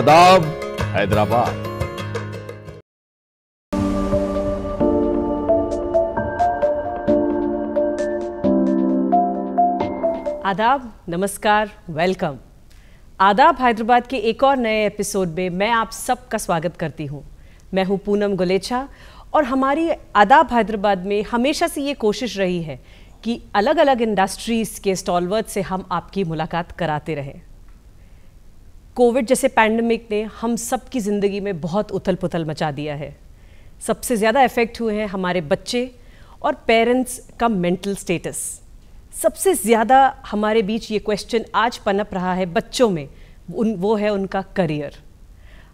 आदाब हैदराबाद आदाब नमस्कार वेलकम आदाब हैदराबाद के एक और नए एपिसोड में मैं आप सबका स्वागत करती हूं मैं हूं पूनम गुलेचा और हमारी आदाब हैदराबाद में हमेशा से ये कोशिश रही है कि अलग अलग इंडस्ट्रीज़ के स्टॉलवर्ड से हम आपकी मुलाकात कराते रहें कोविड जैसे पैंडमिक ने हम सब की ज़िंदगी में बहुत उथल पुथल मचा दिया है सबसे ज़्यादा इफ़ेक्ट हुए हैं हमारे बच्चे और पेरेंट्स का मेंटल स्टेटस सबसे ज़्यादा हमारे बीच ये क्वेश्चन आज पनप रहा है बच्चों में उन वो है उनका करियर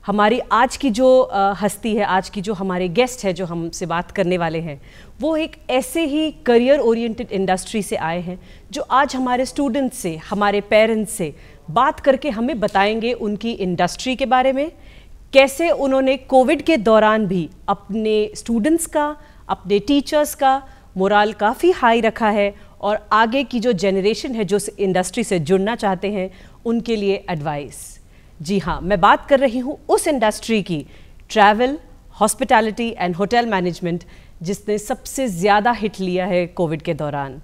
हमारी आज की जो हस्ती है आज की जो हमारे गेस्ट है जो हमसे बात करने वाले हैं वो एक ऐसे ही करियर ओरिएंटेड इंडस्ट्री से आए हैं जो आज हमारे स्टूडेंट्स से हमारे पेरेंट्स से बात करके हमें बताएंगे उनकी इंडस्ट्री के बारे में कैसे उन्होंने कोविड के दौरान भी अपने स्टूडेंट्स का अपने टीचर्स का मोराल काफ़ी हाई रखा है और आगे की जो जनरेशन है जो इंडस्ट्री से जुड़ना चाहते हैं उनके लिए एडवाइस जी हाँ मैं बात कर रही हूँ उस इंडस्ट्री की travel hospitality and hotel management जिसने सबसे ज़्यादा हिट लिया है कोविड के दौरान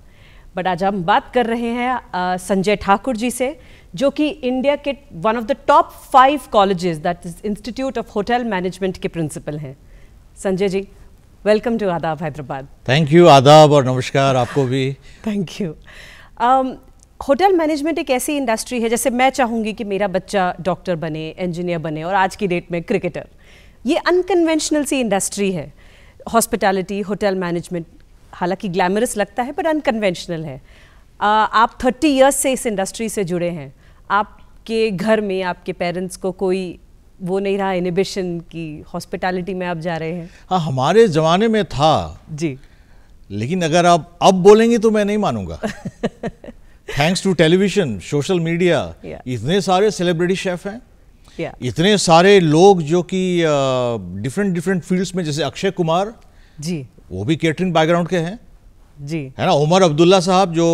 बट आज हम बात कर रहे हैं संजय ठाकुर जी से जो कि इंडिया के one of the top five colleges that is institute of hotel management के प्रिंसिपल हैं संजय जी welcome to Aadab Hyderabad thank you आदाब और नमस्कार आपको भी थैंक यू होटल मैनेजमेंट एक ऐसी इंडस्ट्री है जैसे मैं चाहूँगी कि मेरा बच्चा डॉक्टर बने इंजीनियर बने और आज की डेट में क्रिकेटर ये अनकन्वेंशनल सी इंडस्ट्री है हॉस्पिटैलिटी होटल मैनेजमेंट हालांकि ग्लैमरस लगता है पर अनकन्वेंशनल है आ, आप थर्टी ईयर्स से इस इंडस्ट्री से जुड़े हैं आपके घर में आपके पेरेंट्स को कोई वो नहीं रहा इनिबिशन की हॉस्पिटैलिटी में आप जा रहे हैं हाँ हमारे ज़माने में था जी लेकिन अगर आप अब बोलेंगे तो मैं नहीं मानूंगा thanks to television social media इतने सारे सेलिब्रिटी शेफ हैं yeah. इतने सारे लोग जो कि डिफरेंट डिफरेंट फील्ड्स में जैसे अक्षय कुमार जी वो भी कैटरिंग बैकग्राउंड के हैं जी है ना उमर अब्दुल्ला साहब जो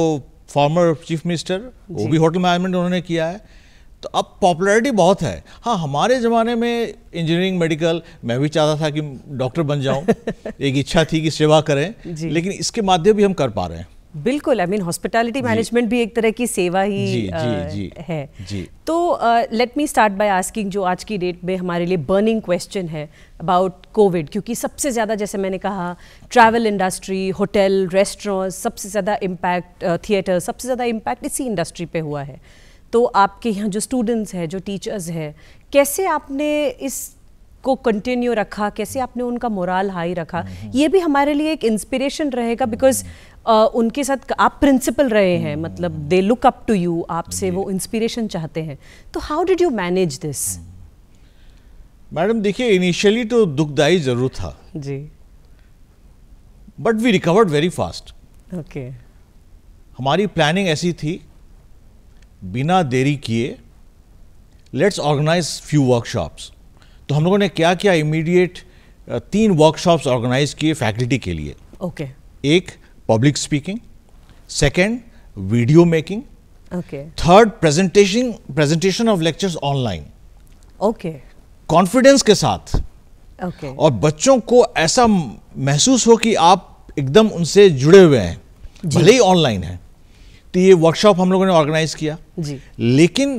फॉर्मर चीफ मिनिस्टर वो भी होटल मैनेजमेंट उन्होंने किया है तो अब पॉपुलैरिटी बहुत है हाँ हमारे ज़माने में इंजीनियरिंग मेडिकल मैं भी चाहता था कि डॉक्टर बन जाऊँ एक इच्छा थी कि सेवा करें लेकिन इसके माध्यम भी हम कर पा रहे हैं बिल्कुल आई मीन हॉस्पिटैलिटी मैनेजमेंट भी एक तरह की सेवा ही जी, आ, जी, जी, है जी. तो let me start by asking जो आज की डेट में हमारे लिए बर्निंग क्वेश्चन है अबाउट कोविड क्योंकि सबसे ज़्यादा जैसे मैंने कहा ट्रैवल इंडस्ट्री होटल रेस्टोरेंट सबसे ज़्यादा इम्पैक्ट थिएटर सबसे ज़्यादा इम्पैक्ट इसी इंडस्ट्री पे हुआ है तो आपके यहाँ जो स्टूडेंट्स हैं जो टीचर्स हैं कैसे आपने इस को कंटिन्यू रखा कैसे आपने उनका मोराल हाई रखा हम्म, हम्म। ये भी हमारे लिए एक इंस्पिरेशन रहेगा बिकॉज उनके साथ आप प्रिंसिपल रहे हैं मतलब they look up to you आपसे वो इंस्पिरेशन चाहते हैं तो how did you manage this madam देखिए इनिशियली तो दुखदाई जरूर था जी but we recovered very fast okay हमारी प्लानिंग ऐसी थी बिना देरी किए लेट्स ऑर्गेनाइज फ्यू वर्कशॉप्स तो हम लोगों ने क्या किया इमीडिएट तीन वर्कशॉप्स ऑर्गेनाइज किए फैकल्टी के लिए ओके okay. एक public speaking second video making Okay. Third, presentation presentation of lectures online. Okay. Confidence के साथ okay. और बच्चों को ऐसा महसूस हो कि आप एकदम उनसे जुड़े हुए हैं भले ही ऑनलाइन है तो ये वर्कशॉप हम लोगों ने ऑर्गेनाइज किया जी लेकिन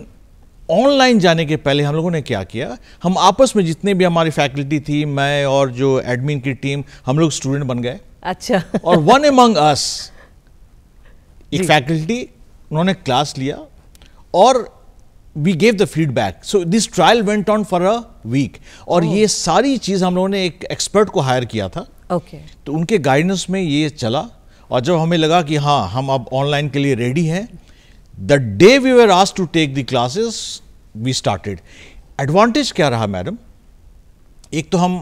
ऑनलाइन जाने के पहले हम लोगों ने क्या किया हम आपस में जितने भी हमारी फैकल्टी थी मैं और जो एडमिन की टीम हम लोग स्टूडेंट बन गए अच्छा और वन एमंग अस एक फैकल्टी उन्होंने क्लास लिया और we gave the feedback so this trial went on for a week और oh. ये सारी चीज़ हम लोगों ने एक एक्सपर्ट को हायर किया था ओके okay. तो उनके गाइडेंस में ये चला और जब हमें लगा कि हाँ हम अब ऑनलाइन के लिए रेडी हैं the day we were asked to take the classes we started advantage क्या रहा मैडम एक तो हम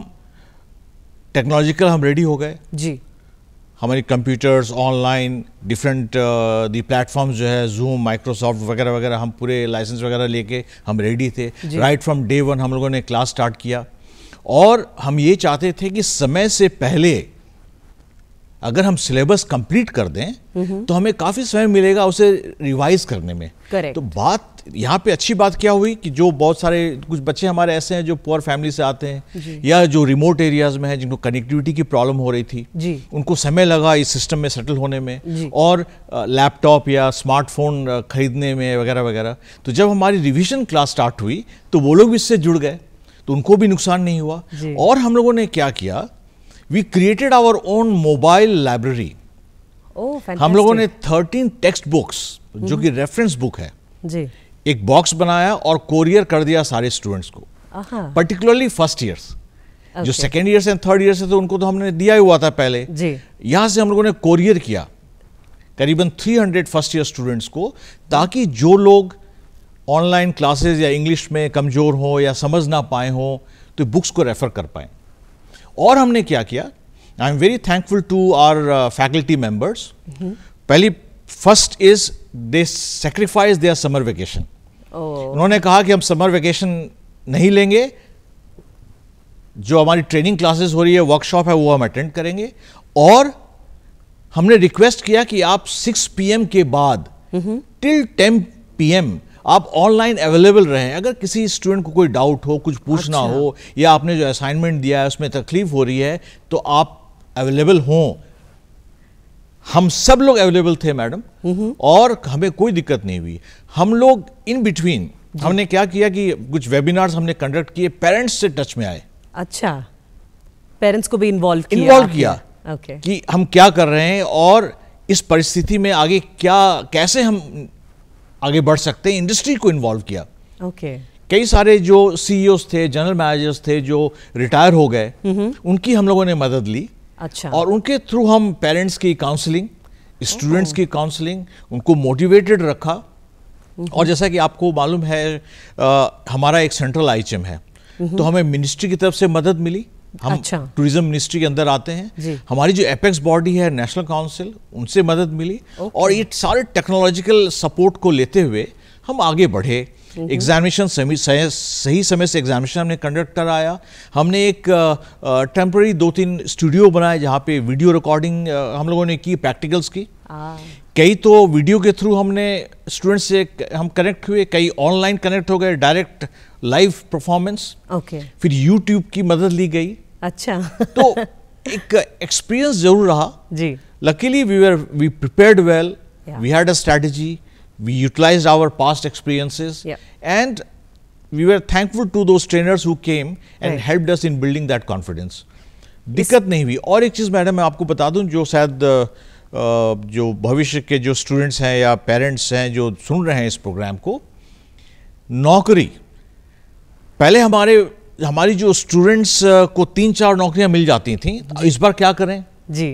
टेक्नोलॉजिकल हम रेडी हो गए जी हमारी computers online different the platform जो है जूम माइक्रोसॉफ्ट वगैरह वगैरह हम पूरे लाइसेंस वगैरह लेके हम रेडी थे राइट फ्रॉम डे वन हम लोगों ने क्लास स्टार्ट किया और हम ये चाहते थे कि समय से पहले अगर हम सिलेबस कंप्लीट कर दें तो हमें काफ़ी समय मिलेगा उसे रिवाइज करने में Correct. तो बात यहाँ पे अच्छी बात क्या हुई कि जो बहुत सारे कुछ बच्चे हमारे ऐसे हैं जो पुअर फैमिली से आते हैं या जो रिमोट एरियाज में हैं जिनको कनेक्टिविटी की प्रॉब्लम हो रही थी जी. उनको समय लगा इस सिस्टम में सेटल होने में और लैपटॉप या स्मार्टफोन खरीदने में वगैरह वगैरह तो जब हमारी रिविजन क्लास स्टार्ट हुई तो वो लोग भी इससे जुड़ गए तो उनको भी नुकसान नहीं हुआ और हम लोगों ने क्या किया we created our own mobile library हम लोगों ने थर्टीन टेक्स्ट बुक्स जो कि रेफरेंस mm-hmm. बुक है जी एक बॉक्स बनाया और कोरियर कर दिया सारे स्टूडेंट्स को पर्टिकुलरली फर्स्ट ईयर्स जो second year and third year से तो उनको तो हमने दिया ही हुआ था पहले जी से हम लोगों ने कोरियर किया करीबन 300 फर्स्ट ईयर स्टूडेंट्स को ताकि जो लोग ऑनलाइन क्लासेस या इंग्लिश में कमज़ोर हो या समझ ना पाए हों तो बुक्स को रेफ़र कर पाए और हमने क्या किया I am very thankful to our faculty members पहली first is they sacrifice their summer vacation उन्होंने कहा कि हम समर वेकेशन नहीं लेंगे जो हमारी ट्रेनिंग क्लासेस हो रही है वर्कशॉप है वो हम अटेंड करेंगे और हमने रिक्वेस्ट किया कि आप 6 पीएम के बाद टिल 10 पीएम आप ऑनलाइन अवेलेबल रहें अगर किसी स्टूडेंट को कोई डाउट हो कुछ पूछना अच्छा। हो या आपने जो असाइनमेंट दिया है उसमें तकलीफ हो रही है तो आप अवेलेबल हों हम सब लोग अवेलेबल थे मैडम और हमें कोई दिक्कत नहीं हुई हम लोग इन बिटवीन हमने क्या किया कि कुछ वेबिनार्स हमने कंडक्ट किए पेरेंट्स से टच में आए अच्छा पेरेंट्स को भी इन्वॉल्व किया इन्वॉल्व किया okay. कि हम क्या कर रहे हैं और इस परिस्थिति में आगे क्या कैसे हम आगे बढ़ सकते हैं इंडस्ट्री को इन्वॉल्व किया ओके okay. कई सारे जो सीईओ e थे जनरल मैनेजर्स थे जो रिटायर हो गए उनकी हम लोगों ने मदद ली अच्छा और उनके थ्रू हम पेरेंट्स की काउंसलिंग स्टूडेंट्स की काउंसलिंग उनको मोटिवेटेड रखा और जैसा कि आपको मालूम है आ, हमारा एक सेंट्रल आईचएम है तो हमें मिनिस्ट्री की तरफ से मदद मिली हम अच्छा। टूरिज्म मिनिस्ट्री के अंदर आते हैं हमारी जो एपेक्स बॉडी है नेशनल काउंसिल उनसे मदद मिली और ये सारे टेक्नोलॉजिकल सपोर्ट को लेते हुए हम आगे बढ़े एग्जामिनेशन सही समय से एग्जामिनेशन हमने कंडक्ट कराया हमने एक टेम्प्रेरी दो तीन स्टूडियो बनाए जहाँ पे वीडियो रिकॉर्डिंग हम लोगों ने की प्रैक्टिकल्स की कई तो वीडियो के थ्रू हमने स्टूडेंट से हम कनेक्ट हुए कई ऑनलाइन कनेक्ट हो गए डायरेक्ट लाइव परफॉर्मेंस ओके फिर यूट्यूब की मदद ली गई अच्छा तो एक एक्सपीरियंस जरूर रहा जी luckily we were we prepared well we had a strategy we utilise our past experiences and we were thankful to to trainers who came and help us in building that confidence दिक्कत नहीं हुई और एक चीज़ madam मैं आपको बता दूं जो शायद जो भविष्य के जो स्टूडेंट्स हैं या पेरेंट्स हैं जो सुन रहे हैं इस प्रोग्राम को नौकरी पहले हमारे हमारी जो स्टूडेंट्स को तीन चार नौकरियां मिल जाती थी तो इस बार क्या करें जी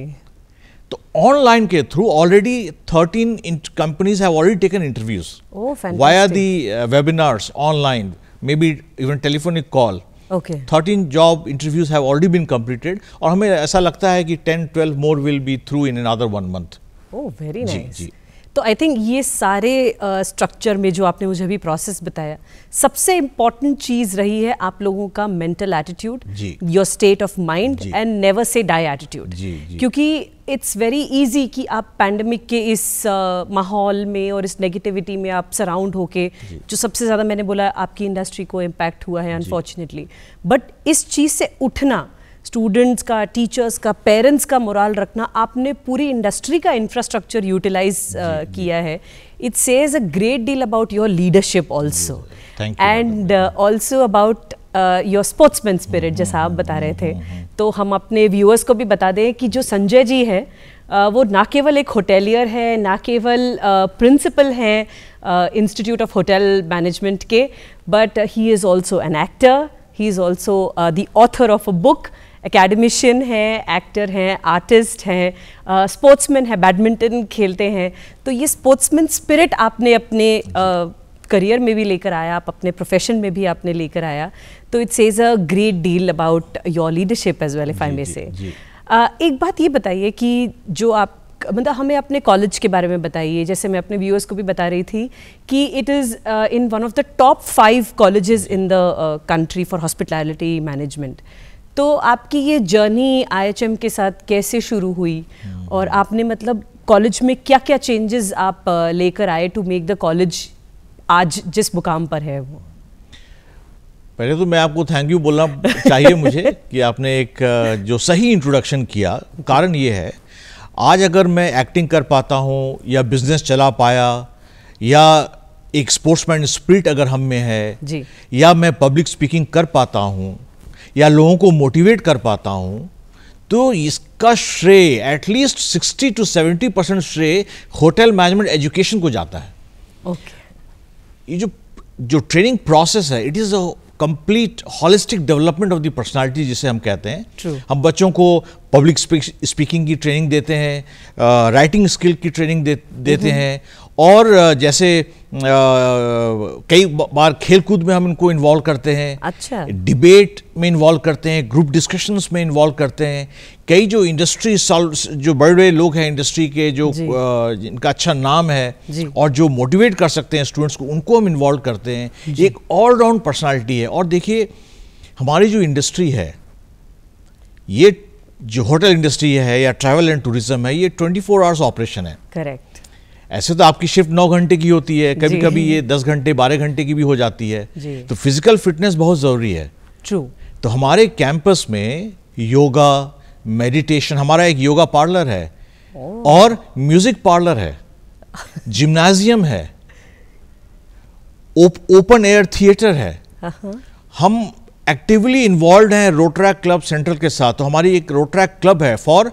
तो ऑनलाइन के through already thirteen companies have already taken interviews via the webinars online maybe even telephonic call okay thirteen job interviews have already been completed और हमें ऐसा लगता है कि ten twelve more will be through in another one month Oh, very nice जी, जी. तो I think ये सारे स्ट्रक्चर uh, में जो आपने मुझे अभी प्रोसेस बताया सबसे इम्पॉर्टेंट चीज़ रही है आप लोगों का mental attitude your state of mind and never say die attitude क्योंकि इट्स वेरी इजी कि आप पैंडमिक के इस uh, माहौल में और इस नेगेटिविटी में आप सराउंड होके जो सबसे ज़्यादा मैंने बोला आपकी इंडस्ट्री को इम्पैक्ट हुआ है अनफॉर्चुनेटली बट इस चीज़ से उठना स्टूडेंट्स का टीचर्स का पेरेंट्स का मोरल रखना आपने पूरी इंडस्ट्री का इंफ्रास्ट्रक्चर यूटिलाइज किया है it says a great deal about your leadership also and also about your sportsman spirit जैसा आप बता रहे थे mm-hmm. तो हम अपने व्यूअर्स को भी बता दें कि जो संजय जी है uh, वो ना केवल एक होटेलियर है ना केवल प्रिंसिपल uh, हैं इंस्टीट्यूट ऑफ होटल मैनेजमेंट के but he is also an actor he is also the author of a book academician हैं एक्टर हैं आर्टिस्ट हैं स्पोर्ट्समैन हैं बैडमिंटन खेलते हैं तो ये स्पोर्ट्समैन स्पिरिट आपने अपने करियर uh, में भी लेकर आया आप अपने प्रोफेशन में भी आपने लेकर आया तो it's is a great deal about your leadership as well if I may say एक बात ये बताइए कि जो आप मतलब हमें अपने कॉलेज के बारे में बताइए जैसे मैं अपने व्यूअर्स को भी बता रही थी कि it is in one of the top five colleges in the country for hospitality management तो आपकी ये जर्नी आईएचएम के साथ कैसे शुरू हुई हम्म। और आपने मतलब कॉलेज में क्या क्या चेंजेस आप लेकर आए टू मेक द कॉलेज आज जिस मुकाम पर है वो पहले तो मैं आपको थैंक यू बोलना चाहिए मुझे कि आपने एक जो सही इंट्रोडक्शन किया कारण ये है आज अगर मैं एक्टिंग कर पाता हूँ या बिजनेस चला पाया या एक स्पोर्ट्समैन स्पिरिट अगर हम में है जी। या मैं पब्लिक स्पीकिंग कर पाता हूँ या लोगों को मोटिवेट कर पाता हूं तो इसका श्रेय एटलीस्ट 60 टू 70 परसेंट श्रेय होटल मैनेजमेंट एजुकेशन को जाता है okay. ये जो जो ट्रेनिंग प्रोसेस है it is a complete holistic development of the personality जिसे हम कहते हैं True. हम बच्चों को पब्लिक स्पीकिंग की ट्रेनिंग देते हैं राइटिंग uh, स्किल की ट्रेनिंग दे, देते mm -hmm. हैं और जैसे कई बार खेलकूद में हम इनको इन्वॉल्व करते हैं अच्छा डिबेट में इन्वॉल्व करते हैं ग्रुप डिस्कशंस में इन्वॉल्व करते हैं कई जो इंडस्ट्री जो बड़े बड़े लोग हैं इंडस्ट्री के जो इनका अच्छा नाम है और जो मोटिवेट कर सकते हैं स्टूडेंट्स को उनको हम इन्वॉल्व करते हैं एक ऑलराउंड पर्सनैलिटी है और देखिए हमारी जो इंडस्ट्री है ये जो होटल इंडस्ट्री है या ट्रैवल एंड टूरिज्म है ये 24 फोर आवर्स ऑपरेशन है करेक्ट ऐसे तो आपकी शिफ्ट नौ घंटे की होती है कभी कभी ये दस घंटे बारह घंटे की भी हो जाती है तो फिजिकल फिटनेस बहुत ज़रूरी है ट्रू तो हमारे कैंपस में योगा मेडिटेशन हमारा एक योगा पार्लर है oh. और म्यूजिक पार्लर है जिम्नाजियम है ओप, ओपन एयर थिएटर है uh-huh. हम एक्टिवली इन्वॉल्व हैं रोट्रैक क्लब सेंट्रल के साथ तो हमारी एक रोट्रैक क्लब है for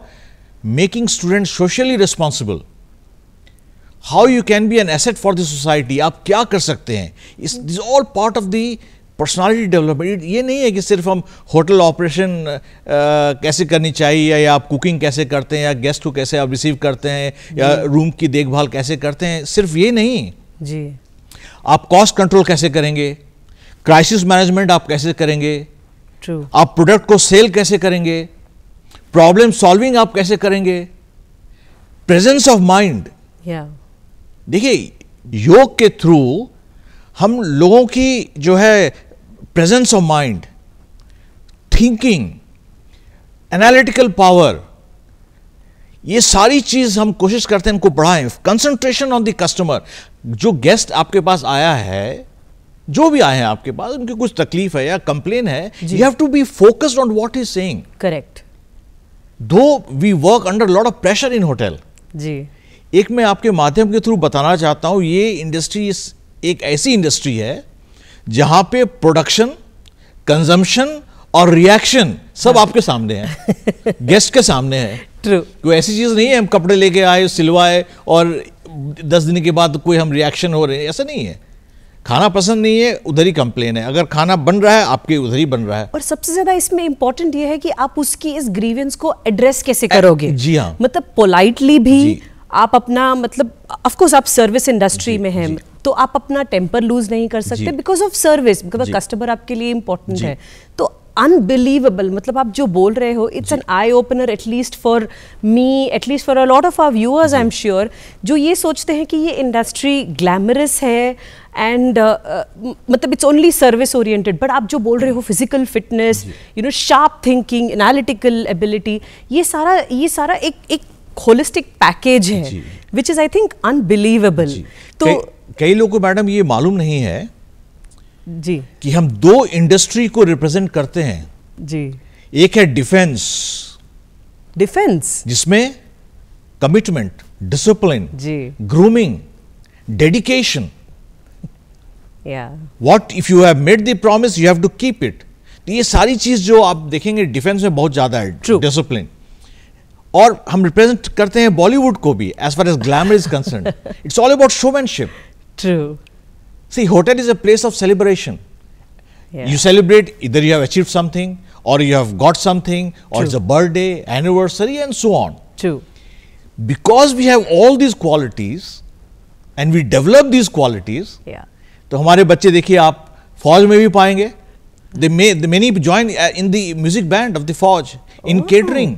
making student socially responsible how you can be an asset for the society आप क्या कर सकते हैं इस this all part of the personality development ये नहीं है कि सिर्फ हम होटल ऑपरेशन कैसे करनी चाहिए या आप कुकिंग कैसे करते हैं या गेस्ट को कैसे आप रिसीव करते हैं या रूम की देखभाल कैसे करते हैं सिर्फ ये नहीं जी आप कॉस्ट कंट्रोल कैसे करेंगे क्राइसिस मैनेजमेंट आप कैसे करेंगे True. आप प्रोडक्ट को सेल कैसे करेंगे प्रॉब्लम सॉल्विंग आप कैसे करेंगे प्रेजेंस ऑफ माइंड देखिए योग के थ्रू हम लोगों की जो है presence of mind thinking analytical power ये सारी चीज हम कोशिश करते हैं इनको बढ़ाएं कंसंट्रेशन ऑन द कस्टमर जो गेस्ट आपके पास आया है जो भी आए हैं आपके पास उनकी कुछ तकलीफ है या कंप्लेन है you have to be focused on what is saying correct though we work under lot of pressure in hotel जी एक मैं आपके माध्यम के थ्रू बताना चाहता हूँ ये इंडस्ट्री एक ऐसी इंडस्ट्री है जहाँ पे प्रोडक्शन कंजम्पशन और रिएक्शन सब हाँ। आपके सामने है गेस्ट के सामने है ट्रू कोई ऐसी चीज़ नहीं है हम कपड़े लेके आए सिलवाए और दस दिन के बाद कोई हम रिएक्शन हो रहे हैं ऐसा नहीं है खाना पसंद नहीं है उधर ही कंप्लेन है अगर खाना बन रहा है आपके उधर ही बन रहा है और सबसे ज्यादा इसमें इंपॉर्टेंट ये है कि आप उसकी इस ग्रीवेंस को एड्रेस कैसे करोगे जी हाँ मतलब पोलाइटली भी आप अपना मतलब ऑफकोर्स आप सर्विस इंडस्ट्री में हैं तो आप अपना टेम्पर लूज नहीं कर सकते because of service because customer आपके लिए इम्पोर्टेंट है तो अनबिलीवेबल मतलब आप जो बोल रहे हो it's an eye opener at least for me at least for a lot of our viewers I am sure जो ये सोचते हैं कि ये इंडस्ट्री ग्लैमरस है एंड uh, uh, मतलब it's only service oriented but आप जो बोल रहे हो physical fitness you know sharp thinking analytical ability ये सारा ये सारा एक एक होलिस्टिक पैकेज है which is I think unbelievable तो कई लोगों को मैडम ये मालूम नहीं है जी कि हम दो इंडस्ट्री को रिप्रेजेंट करते हैं जी एक है डिफेंस डिफेंस जिसमें कमिटमेंट डिसिप्लिन जी grooming dedication what if you have made the promise you have to keep it तो ये सारी चीज जो आप देखेंगे डिफेंस में बहुत ज्यादा है डिसिप्लिन और हम रिप्रेजेंट करते हैं बॉलीवुड को भी as far as glamour is concern it's all about showmanship true see hotel is a place of celebration you celebrate either you have achieve something और यू हैव गॉट समथिंग और is a birthday anniversary and so on true because we have all these qualities and we develop these qualities तो हमारे बच्चे देखिए आप फौज में भी पाएंगे they may many join in the music band of the फौज in catering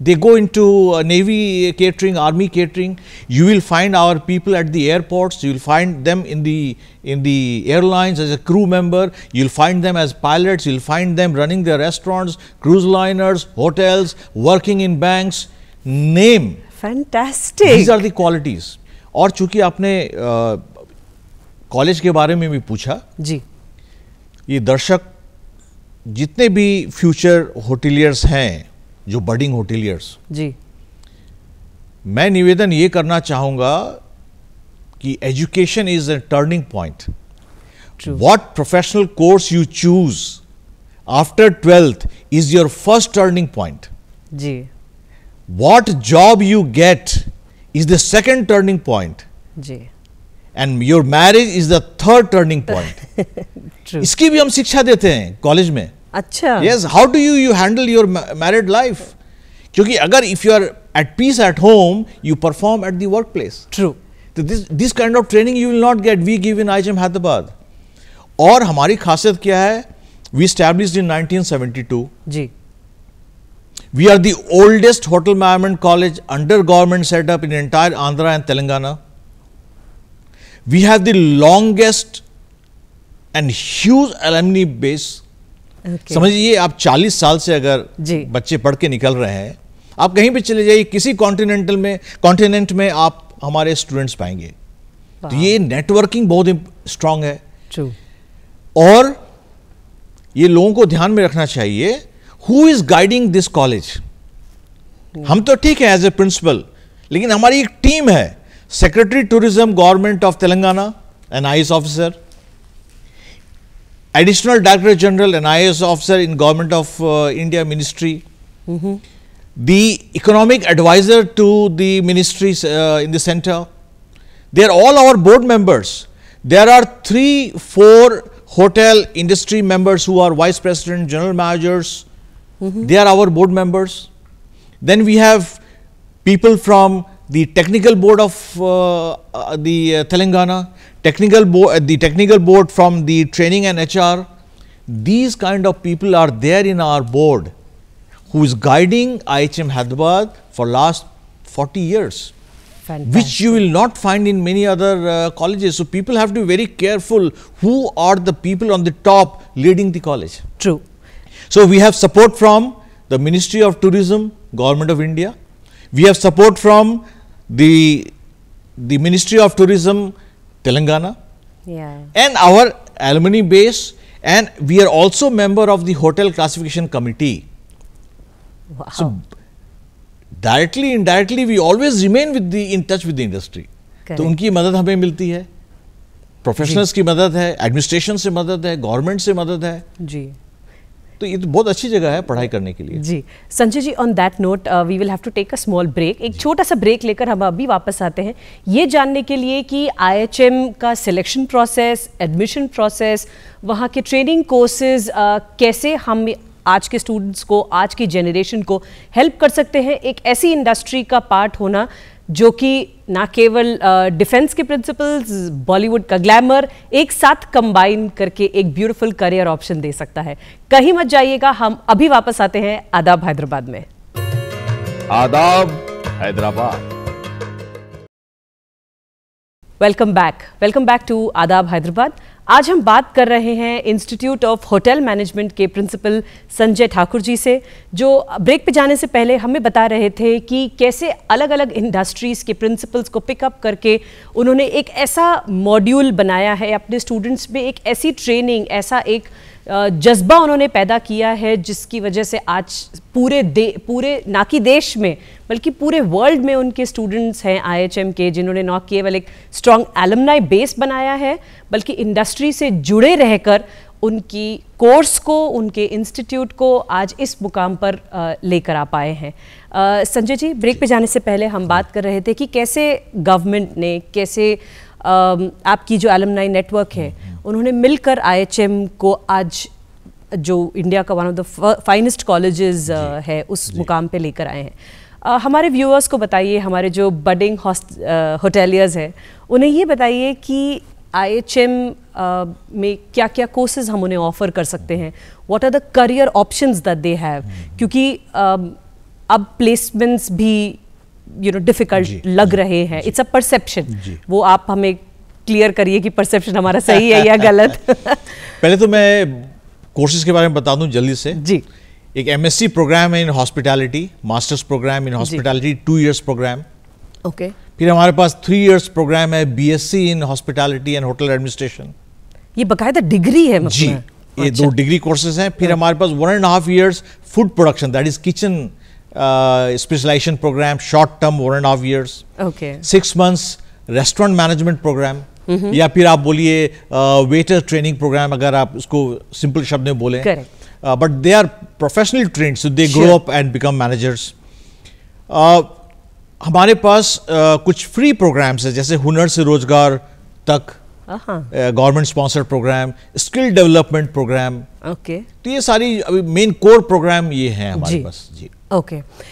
They go into uh, Navy catering, Army catering. You will find our people at the airports. You will find them in the in the airlines as a crew member. You will find them as pilots. You will find them running their restaurants, cruise liners, hotels, working in banks. Name. Fantastic. These are the qualities. Or chuki आपने college के बारे में भी पूछा जी ये future hoteliers भी जो बर्डिंग hoteliers जी मैं निवेदन ये करना चाहूंगा कि education is a turning point what professional course you choose after twelfth is your first turning point जी what job you get is the second turning point जी and your marriage is the third turning point इसकी भी हम शिक्षा देते हैं college में अच्छा yes how do you you handle your married life क्योंकि अगर if you are at peace at home you perform at the work place true तो this this kind of training you will not get we give in I HM Hyderabad और हमारी खासियत क्या है we establish in 1972 जी we are the oldest hotel management college under government setup in entire Andhra and Telangana we have the longest and huge alumni based समझिए आप 40 साल से अगर बच्चे पढ़ के निकल रहे हैं आप कहीं भी चले जाइए किसी कॉन्टिनेंटल में कॉन्टिनेंट में आप हमारे स्टूडेंट्स पाएंगे तो ये नेटवर्किंग बहुत स्ट्रांग है और ये लोगों को ध्यान में रखना चाहिए who is guiding this college हम तो ठीक है एज ए प्रिंसिपल लेकिन हमारी एक टीम है secretary tourism government of Telangana an I officer Additional Director General and IAS officer in Government of uh, India Ministry. Mm -hmm. The economic advisor to the ministries uh, in the center. They are all our board members. There are three, four hotel industry members who are vice president, general managers. Mm -hmm. They are our board members. Then we have people from the technical board of uh, uh, the uh, Telangana, technical board, the technical board from the training and HR, these kind of people are there in our board who is guiding IHM Hyderabad for last 40 years. Fantastic. Which you will not find in many other uh, colleges. So people have to be very careful who are the people on the top leading the college. True. So we have support from the Ministry of Tourism, Government of India. We have support from the the Ministry of Tourism, Telangana, yeah. and our alumni base, and we are also member of the Hotel Classification Committee. Wow. So directly indirectly we always remain with the in touch with the industry. तो उनकी मदद हमें मिलती है professionals की मदद है administration से मदद है गवर्नमेंट से मदद है जी तो ये तो बहुत अच्छी जगह है पढ़ाई करने के लिए जी Sanjay ji on that note we will have to take a small break एक छोटा सा ब्रेक लेकर हम अभी वापस आते हैं ये जानने के लिए कि आईएचएम का सिलेक्शन प्रोसेस एडमिशन प्रोसेस वहाँ के ट्रेनिंग कोर्सेज uh, कैसे हम आज के स्टूडेंट्स को आज की जनरेशन को हेल्प कर सकते हैं एक ऐसी इंडस्ट्री का पार्ट होना जो कि ना केवल डिफेंस के प्रिंसिपल्स बॉलीवुड का ग्लैमर एक साथ कंबाइन करके एक ब्यूटीफुल करियर ऑप्शन दे सकता है कहीं मत जाइएगा हम अभी वापस आते हैं आदाब हैदराबाद में Aadab Hyderabad welcome back welcome back to Aadab Hyderabad आज हम बात कर रहे हैं इंस्टीट्यूट ऑफ होटल मैनेजमेंट के प्रिंसिपल संजय ठाकुर जी से जो ब्रेक पे जाने से पहले हमें बता रहे थे कि कैसे अलग अलग इंडस्ट्रीज़ के प्रिंसिपल्स को पिकअप करके उन्होंने एक ऐसा मॉड्यूल बनाया है अपने स्टूडेंट्स में एक ऐसी ट्रेनिंग ऐसा एक जज्बा उन्होंने पैदा किया है जिसकी वजह से आज पूरे दे पूरे ना कि देश में बल्कि पूरे वर्ल्ड में उनके स्टूडेंट्स हैं आईएचएम के जिन्होंने नॉक किए वाले एक स्ट्रॉन्ग एलमनाई बेस बनाया है बल्कि इंडस्ट्री से जुड़े रहकर उनकी कोर्स को उनके इंस्टीट्यूट को आज इस मुकाम पर लेकर आ पाए हैं संजय जी ब्रेक पे जाने से पहले हम बात कर रहे थे कि कैसे गवर्नमेंट ने कैसे आपकी जो एलमनाई नेटवर्क है उन्होंने मिलकर आईएचएम को आज जो इंडिया का one of the finest colleges है उस मुकाम पे लेकर आए हैं Uh, हमारे व्यूअर्स को बताइए हमारे जो बडिंग होटेलियर्स uh, हैं उन्हें ये बताइए कि आईएचएम uh, में क्या क्या कोर्सेज हम उन्हें ऑफ़र कर सकते हैं what are the career options that they have क्योंकि uh, अब प्लेसमेंट्स भी यू नो डिफ़िकल्ट लग रहे हैं इट्स अ परसेप्शन वो आप हमें क्लियर करिए कि परसेप्शन हमारा सही है या गलत पहले तो मैं कोर्सेज के बारे में बता दूं जल्दी से जी एक एमएससी प्रोग्राम है in hospitality masters programme in hospitality two years programme okay फिर हमारे पास थ्री इयर्स प्रोग्राम है BSc in hospitality and hotel administration ये बकायदा डिग्री है मतलब जी ये अच्छा। दो डिग्री कोर्सेज हैं फिर हाँ। हमारे पास one and half years food production that is kitchen specialisation programme short term one and half years okay six months restaurant management programme या फिर आप बोलिए वेटर ट्रेनिंग प्रोग्राम अगर आप उसको सिंपल शब्द में बोले but they are professional trained so they grow up and become managers हमारे पास uh, कुछ फ्री प्रोग्राम्स है जैसे हुनर से रोजगार तक government sponsored programme skill development programme okay तो ये सारी अभी मेन कोर प्रोग्राम ये हैं हमारे पास जी ओके okay.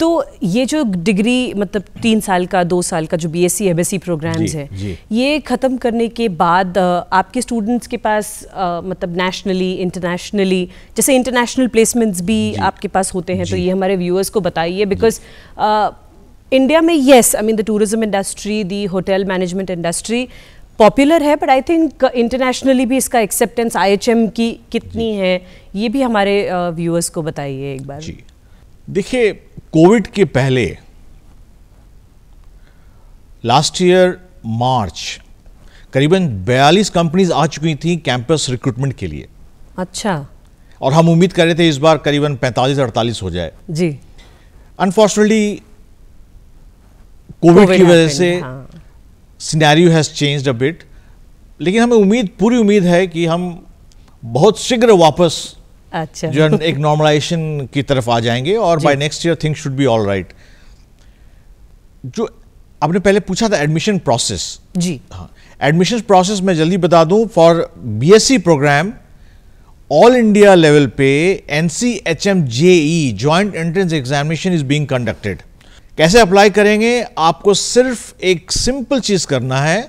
तो ये जो डिग्री मतलब तीन साल का दो साल का जो बीएससी एमएससी प्रोग्राम्स है ये ख़त्म करने के बाद आपके स्टूडेंट्स के पास मतलब नेशनली इंटरनेशनली जैसे इंटरनेशनल प्लेसमेंट्स भी आपके पास होते हैं तो ये हमारे व्यूअर्स को बताइए बिकॉज इंडिया में yes I mean the tourism industry the hotel management industry popular है बट आई थिंक इंटरनेशनली भी इसका एक्सेप्टेंस आईएचएम की कितनी है ये भी हमारे व्यूअर्स को बताइए एक बार जी देखिए कोविड के पहले लास्ट ईयर मार्च करीबन 42 कंपनीज आ चुकी थी कैंपस रिक्रूटमेंट के लिए अच्छा और हम उम्मीद कर रहे थे इस बार करीबन 45-48 हो जाए जी अनफॉर्चुनेटली कोविड की वजह से scenario has changed a bit लेकिन हमें उम्मीद पूरी उम्मीद है कि हम बहुत शीघ्र वापस अच्छा जो एक नॉर्मलाइजेशन की तरफ आ जाएंगे और by next year things should be all right जो आपने पहले पूछा था एडमिशन प्रोसेस जी हाँ एडमिशन प्रोसेस मैं जल्दी बता दूं for BSc programme all India level पे N C H M J E joint entrance examination is being conducted कैसे अप्लाई करेंगे आपको सिर्फ एक सिंपल चीज करना है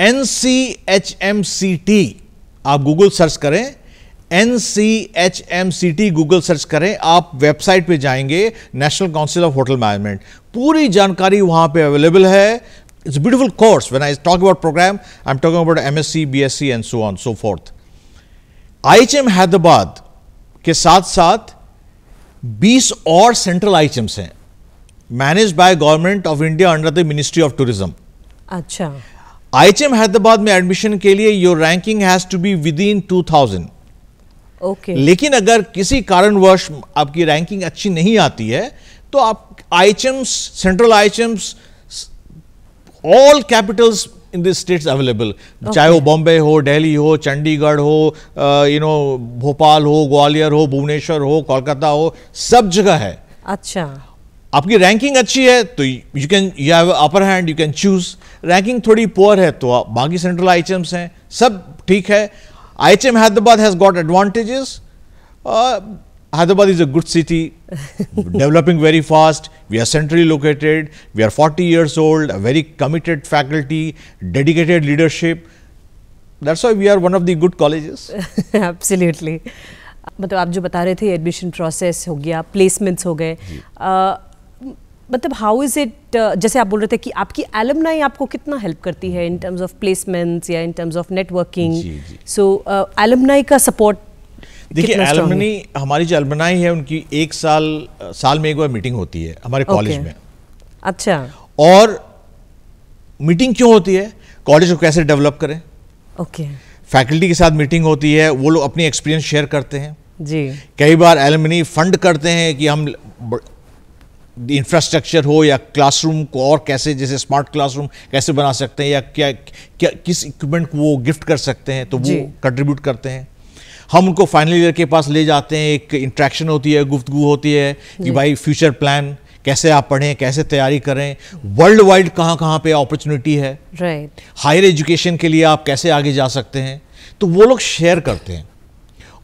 N C H M C T आप गूगल सर्च करें N C H M C T Google search करें आप वेबसाइट पे जाएंगे national council of hotel management पूरी जानकारी वहां पे अवेलेबल है it's beautiful course when I talk about programme I am talking about M S C B S C and so on so fourth I H M Hyderabad के साथ साथ 20 और central I H हैं manage by government of India under the ministry of tourism अच्छा I H Hyderabad में admission के लिए your ranking has to be within two thousand okay लेकिन अगर किसी कारणवश आपकी रैंकिंग अच्छी नहीं आती है तो आप IHMs central IHMs all capitals in this states available चाहे वो बॉम्बे हो दिल्ली हो चंडीगढ़ हो यू नो भोपाल हो ग्वालियर हो भुवनेश्वर हो कोलकाता हो सब जगह है अच्छा आपकी रैंकिंग अच्छी है तो you can you have upper hand you can choose ranking थोड़ी पुअर है तो बाकी सेंट्रल आइटम्स हैं सब ठीक है IHM Hyderabad has got advantages. Uh, Hyderabad is a good city, developing very fast. We are centrally located. We are 40 years old, a very committed faculty, dedicated leadership. That's why we are one of the good colleges. Absolutely. Uh, मतलब आप जो बता रहे थे admission process हो गया placements हो गए मतलब हाउ इज़ इट जैसे आप बोल रहे थे कि आपकी एलमनाई आपको कितना हेल्प करती है इन टर्म्स ऑफ प्लेसमेंट्स या in terms of networking so alumni का सपोर्ट देखिए एलमनी हमारी जो एलमनाई है उनकी एक साल साल में एक बार मीटिंग होती है हमारे कॉलेज okay. में अच्छा और मीटिंग क्यों होती है कॉलेज को कैसे डेवलप करें ओके okay. फैकल्टी के साथ मीटिंग होती है वो लोग अपनी एक्सपीरियंस शेयर करते हैं जी कई बार एलमनी फंड करते हैं कि हम इंफ्रास्ट्रक्चर हो या क्लासरूम को और कैसे जैसे स्मार्ट क्लासरूम कैसे बना सकते हैं या क्या क्या किस इक्विपमेंट को वो गिफ्ट कर सकते हैं तो वो कंट्रीब्यूट करते हैं हम उनको फाइनल ईयर के पास ले जाते हैं एक इंट्रैक्शन होती है गुफ्तगु होती है कि भाई फ्यूचर प्लान कैसे आप पढ़ें कैसे तैयारी करें वर्ल्ड वाइड कहाँ कहाँ पे अपॉर्चुनिटी है राइट हायर एजुकेशन के लिए आप कैसे आगे जा सकते हैं तो वो लोग शेयर करते हैं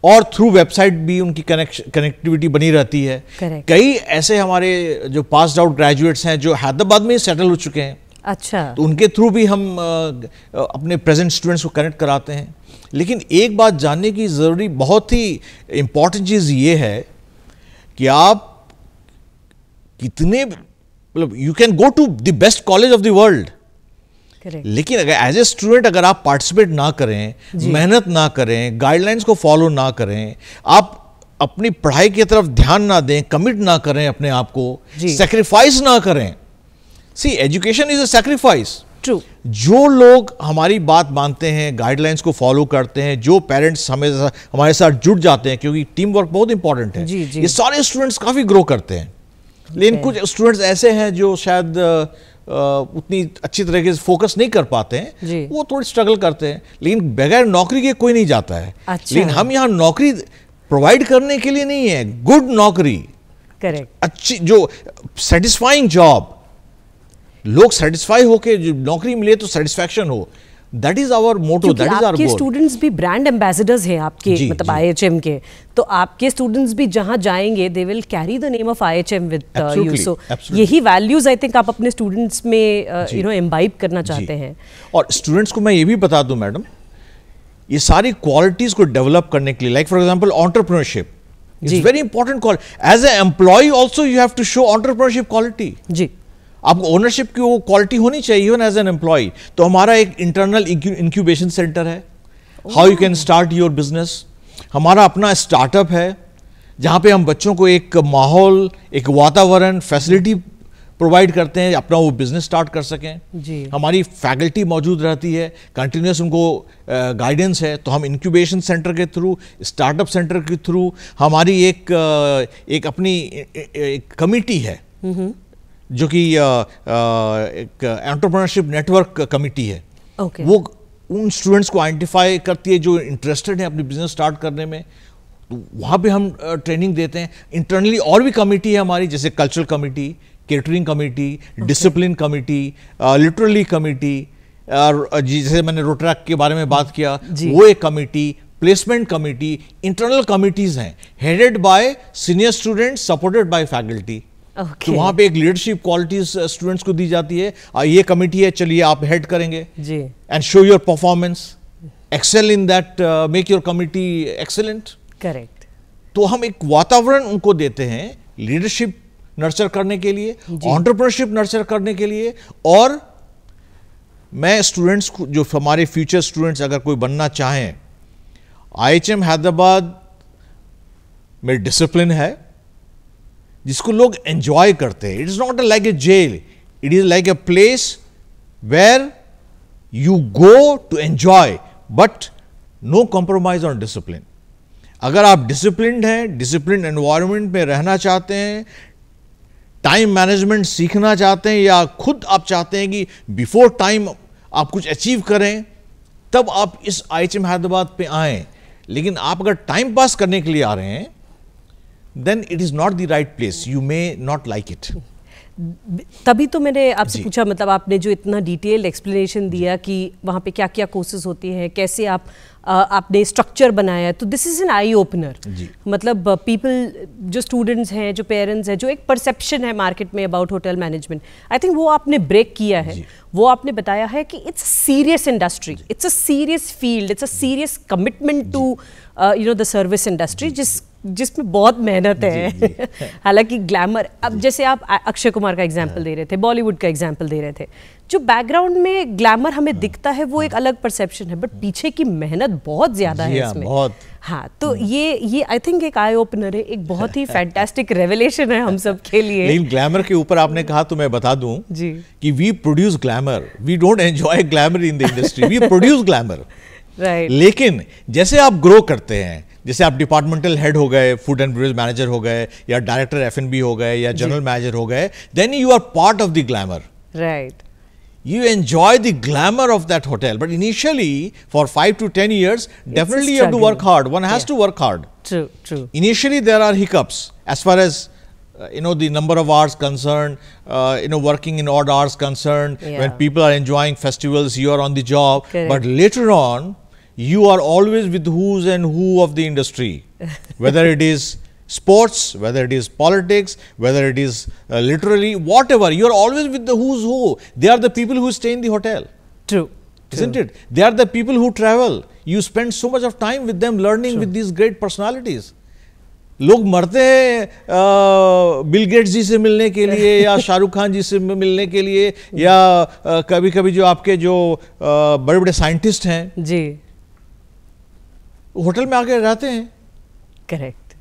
और थ्रू वेबसाइट भी उनकी कनेक्टिविटी बनी रहती है Correct. कई ऐसे हमारे जो पास आउट ग्रेजुएट्स हैं जो हैदराबाद में सेटल हो चुके हैं अच्छा तो उनके थ्रू भी हम अपने प्रेजेंट स्टूडेंट्स को कनेक्ट कराते हैं लेकिन एक बात जानने की ज़रूरी बहुत ही इम्पॉर्टेंट चीज़ ये है कि आप कितने मतलब you can go to the best college of the world लेकिन अगर एज ए स्टूडेंट अगर आप पार्टिसिपेट ना करें मेहनत ना करें गाइडलाइंस को फॉलो ना करें आप अपनी पढ़ाई की तरफ ध्यान ना दें कमिट ना करें अपने आप को सेक्रीफाइस ना करें see education is a sacrifice true जो लोग हमारी बात मानते हैं गाइडलाइंस को फॉलो करते हैं जो पेरेंट्स हमें हमारे साथ जुड़ जाते हैं क्योंकि टीम वर्क बहुत इंपॉर्टेंट है जी, जी. ये सारे स्टूडेंट्स काफ़ी ग्रो करते हैं लेकिन कुछ स्टूडेंट्स ऐसे हैं जो शायद उतनी अच्छी तरीके से फोकस नहीं कर पाते हैं वो थोड़ी स्ट्रगल करते हैं लेकिन बगैर नौकरी के कोई नहीं जाता है अच्छा लेकिन हम यहाँ नौकरी प्रोवाइड करने के लिए नहीं है गुड नौकरी करेक्ट अच्छी जो सेटिस्फाइंग जॉब लोग सेटिस्फाई होके जो नौकरी मिले तो सेटिस्फेक्शन हो that is our motto that is our goal students भी ब्रांड एम्बेसडर्स हैं आपके जी, मतलब आईएचएम के तो आपके स्टूडेंट्स भी जहां जाएंगे they will carry the name of IHM with you so यही वैल्यूज आई थिंक आप अपने स्टूडेंट्स में यू नो एम्बाइब करना चाहते हैं और स्टूडेंट्स को मैं ये भी बता दूं मैडम ये सारी क्वालिटीज को डेवलप करने के लिए like for example entrepreneurship it's very important quality as a employee also you have to show entrepreneurship quality जी आपको ओनरशिप की वो क्वालिटी होनी चाहिए इवन एज एन एम्प्लॉय तो हमारा एक इंटरनल इंक्यूबेशन सेंटर है how you can start your business हमारा अपना स्टार्टअप है जहाँ पे हम बच्चों को एक माहौल एक वातावरण फैसिलिटी प्रोवाइड करते हैं अपना वो बिजनेस स्टार्ट कर सकें जी हमारी फैकल्टी मौजूद रहती है कंटिन्यूस उनको गाइडेंस है तो हम इंक्यूबेशन सेंटर के थ्रू स्टार्टअप सेंटर के थ्रू हमारी एक एक अपनी एक कमिटी है जो कि एक एंटरप्रेन्योरशिप नेटवर्क कमेटी है okay. वो उन स्टूडेंट्स को आइडेंटिफाई करती है जो इंटरेस्टेड हैं अपनी बिजनेस स्टार्ट करने में तो वहाँ पे हम ट्रेनिंग देते हैं इंटरनली और भी कमेटी है हमारी जैसे cultural committee catering committee discipline committee literary committee जैसे मैंने रोट्रैक के बारे में बात किया वो एक committee placement committee internal committees हैं headed by senior student supported by faculty तो okay. तो वहां पे एक लीडरशिप क्वालिटीज स्टूडेंट्स को दी जाती है आ, ये कमेटी है चलिए आप हेड करेंगे and show your performance excel in that make your committee excellent correct तो हम एक वातावरण उनको देते हैं लीडरशिप नर्चर करने के लिए ऑन्टरप्रनरशिप नर्चर करने के लिए और मैं स्टूडेंट्स को जो हमारे फ्यूचर स्टूडेंट्स अगर कोई बनना चाहें आई हैदराबाद में डिसिप्लिन है जिसको लोग एंजॉय करते हैं it is not like a jail it is like a place where you go to enjoy but no compromise on discipline अगर आप डिसिप्लिन हैं डिसिप्लिन एनवायरमेंट में रहना चाहते हैं टाइम मैनेजमेंट सीखना चाहते हैं या खुद आप चाहते हैं कि बिफोर टाइम आप कुछ अचीव करें तब आप इस आई हैदराबाद पे आएँ लेकिन आप अगर टाइम पास करने के लिए आ रहे हैं then it is not the right place. You may not like it. तभी तो मैंने आपसे पूछा मतलब आपने जो इतना डिटेल एक्सप्लेनेशन दिया कि वहाँ पे क्या क्या कोर्सेज होते हैं कैसे आप आ, आपने स्ट्रक्चर बनाया तो this is an eye opener मतलब पीपल जो स्टूडेंट्स हैं जो पेरेंट्स हैं जो एक परसेप्शन है मार्केट में about hotel management I think वो आपने ब्रेक किया है वो आपने बताया है कि it's serious industry it's a serious field it's a serious commitment to you know the service industry जिस जिसमें बहुत मेहनत है हालांकि ग्लैमर अब जैसे आप अक्षय कुमार का एग्जाम्पल हाँ। दे रहे थे बॉलीवुड का एग्जाम्पल दे रहे थे जो बैकग्राउंड में ग्लैमर हमें हाँ। दिखता है वो एक हाँ। अलग परसेप्शन है बट पीछे की मेहनत बहुत ज़्यादा है इसमें बहुत हाँ तो ये ये आई थिंक एक आई ओपनर है एक बहुत ही फैंटेस्टिक रेवलेशन है हम सब के लिए लेकिन ग्लैमर के ऊपर आपने कहा तो मैं बता दूं जी कि we produce glamour we don't enjoy glamour in the industry we produce glamour right. लेकिन जैसे आप ग्रो करते हैं जैसे आप डिपार्टमेंटल हेड हो गए फूड एंड बेवरेज मैनेजर हो गए या डायरेक्टर एफ हो गए या जनरल मैनेजर हो गए then you are part of the glamour right you enjoy the glamour of that hotel but initially for 5 to 10 years it's definitely you have to work hard one has yeah. to work hard true true initially there are hiccups as far as uh, you know the number of hours concerned uh, you know working in odd hours concerned yeah. when people are enjoying festivals you are on the job Correct. but later on you are always with who's and who of the industry, whether it is sports, whether it is politics, whether it is uh, literally whatever. You are always with the who's who. They are the people who stay in the hotel. True. Isn't it? They are the people who travel. You spend so much of time with them learning True. with these great personalities. लोग मरते हैं Bill Gates जी से मिलने के लिए या शाहरुख खान जी से मिलने के लिए या कभी कभी जो आपके जो बड़े बड़े साइंटिस्ट हैं जी होटल में आके रहते हैं करेक्ट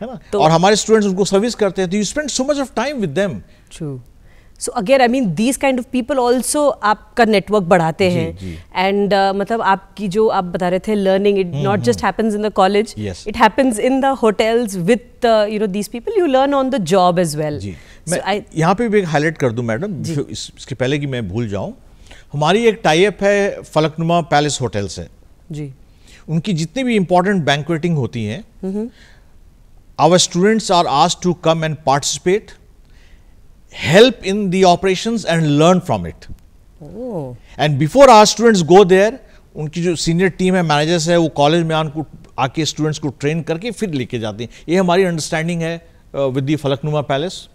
है ना तो, और हमारे स्टूडेंट्स उनको सर्विस करते हैं तो you spend so much of time with them true so again I mean this kind of people also आपका नेटवर्क बढ़ाते जी, हैं एंड uh, मतलब आपकी जो आप बता रहे थे learning it not just happens in the college it happens in the hotels with you know these people you learn on the job as well मैं so, यहाँ पे भी एक हाईलाइट कर दूँ मैडम इस, इसके पहले कि मैं भूल जाऊँ हमारी एक टाइप है फलकनुमा पैलेस होटल से जी उनकी जितनी भी इंपॉर्टेंट बैंकवेटिंग होती हैं आवर स्टूडेंट्स आर आज to come and participate help in the operation and learn from it and before our students go there उनकी जो सीनियर टीम है मैनेजर्स है वो कॉलेज में आन को आके स्टूडेंट्स को ट्रेन करके फिर लेके जाते हैं ये हमारी अंडरस्टैंडिंग है with the Falaknuma Palace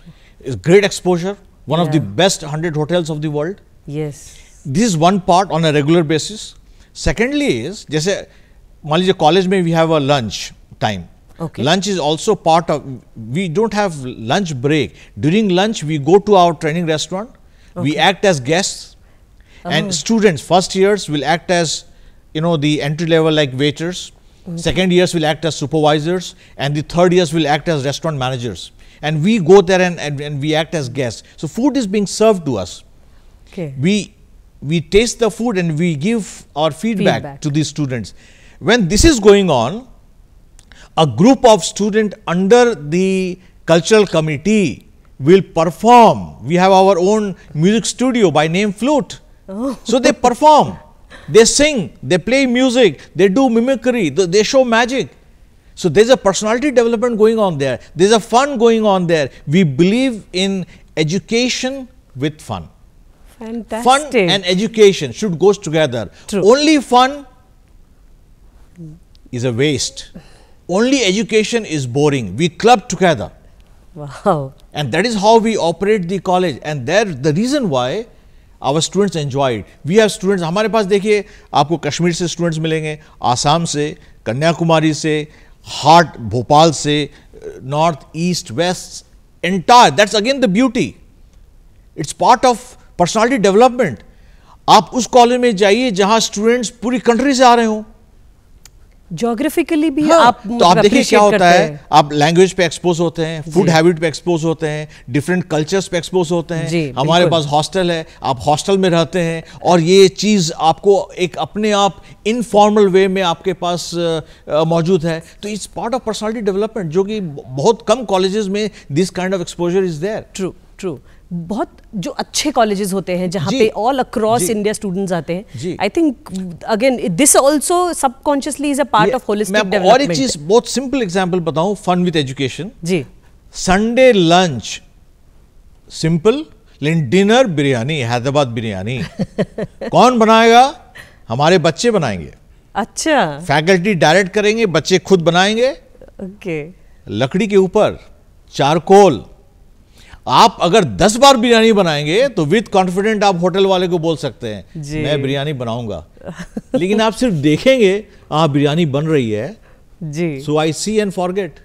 is great exposure one of the best hundred hotels of the world yes this one part on a regular basis secondly is जैसे Malija college may we have a lunch time. Okay. Lunch is also part of, we don't have lunch break. During lunch, we go to our training restaurant. Okay. We act as guests. And uh-huh. students, first years will act as, you know, the entry level like waiters. Okay. Second years will act as supervisors. And the third years will act as restaurant managers. And we go there and, and, and we act as guests. So food is being served to us. Okay. We, we taste the food and we give our feedback. feedback. to these students. When this is going on, a group of students under the cultural committee will perform. We have our own music studio by name Flute. Oh. So they perform, they sing, they play music, they do mimicry, they show magic. So there's a personality development going on there. There's a fun going on there. We believe in education with fun. Fantastic. Fun and education should goes together. True. Only fun is a waste. Only education is boring. We club together. Wow. And that is how we operate the college. And there, the reason why our students enjoy it. We have students, हमारे पास देखिए आपको कश्मीर से students मिलेंगे आसाम से कन्याकुमारी से heart Bhopal से north, east, west, entire. That's again the beauty. It's part of personality development. आप उस कॉलेज में जाइए जहाँ स्टूडेंट्स पूरी कंट्री से आ रहे हों जोग्राफिकली भी हाँ, आप तो आप मतलब देखिए क्या होता है, आप लैंग्वेज पे एक्सपोज होते हैं फूड हैबिट पे एक्सपोज होते हैं डिफरेंट कल्चर्स पे एक्सपोज होते हैं हमारे पास हॉस्टल है आप हॉस्टल में रहते हैं और ये चीज आपको एक अपने आप इनफॉर्मल वे में आपके पास मौजूद है तो it's part of personality development जो कि बहुत कम कॉलेजेस में this kind of exposure is there true true बहुत जो अच्छे कॉलेजेस होते हैं जहाँ पे ऑल अक्रॉस इंडिया स्टूडेंट्स आते हैं I think again this also subconsciously is a part of holistic development और एक चीज बहुत सिंपल एग्जांपल बताऊं फन विद एजुकेशन जी संडे लंच सिंपल लेकिन डिनर बिरयानी हैदराबाद बिरयानी कौन बनाएगा हमारे बच्चे बनाएंगे अच्छा फैकल्टी डायरेक्ट करेंगे बच्चे खुद बनाएंगे ओके okay. लकड़ी के ऊपर चारकोल आप अगर दस बार बिरयानी बनाएंगे तो विद कॉन्फिडेंट आप होटल वाले को बोल सकते हैं मैं बिरयानी बनाऊंगा लेकिन आप सिर्फ देखेंगे हाँ बिरयानी बन रही है जी so I see and forget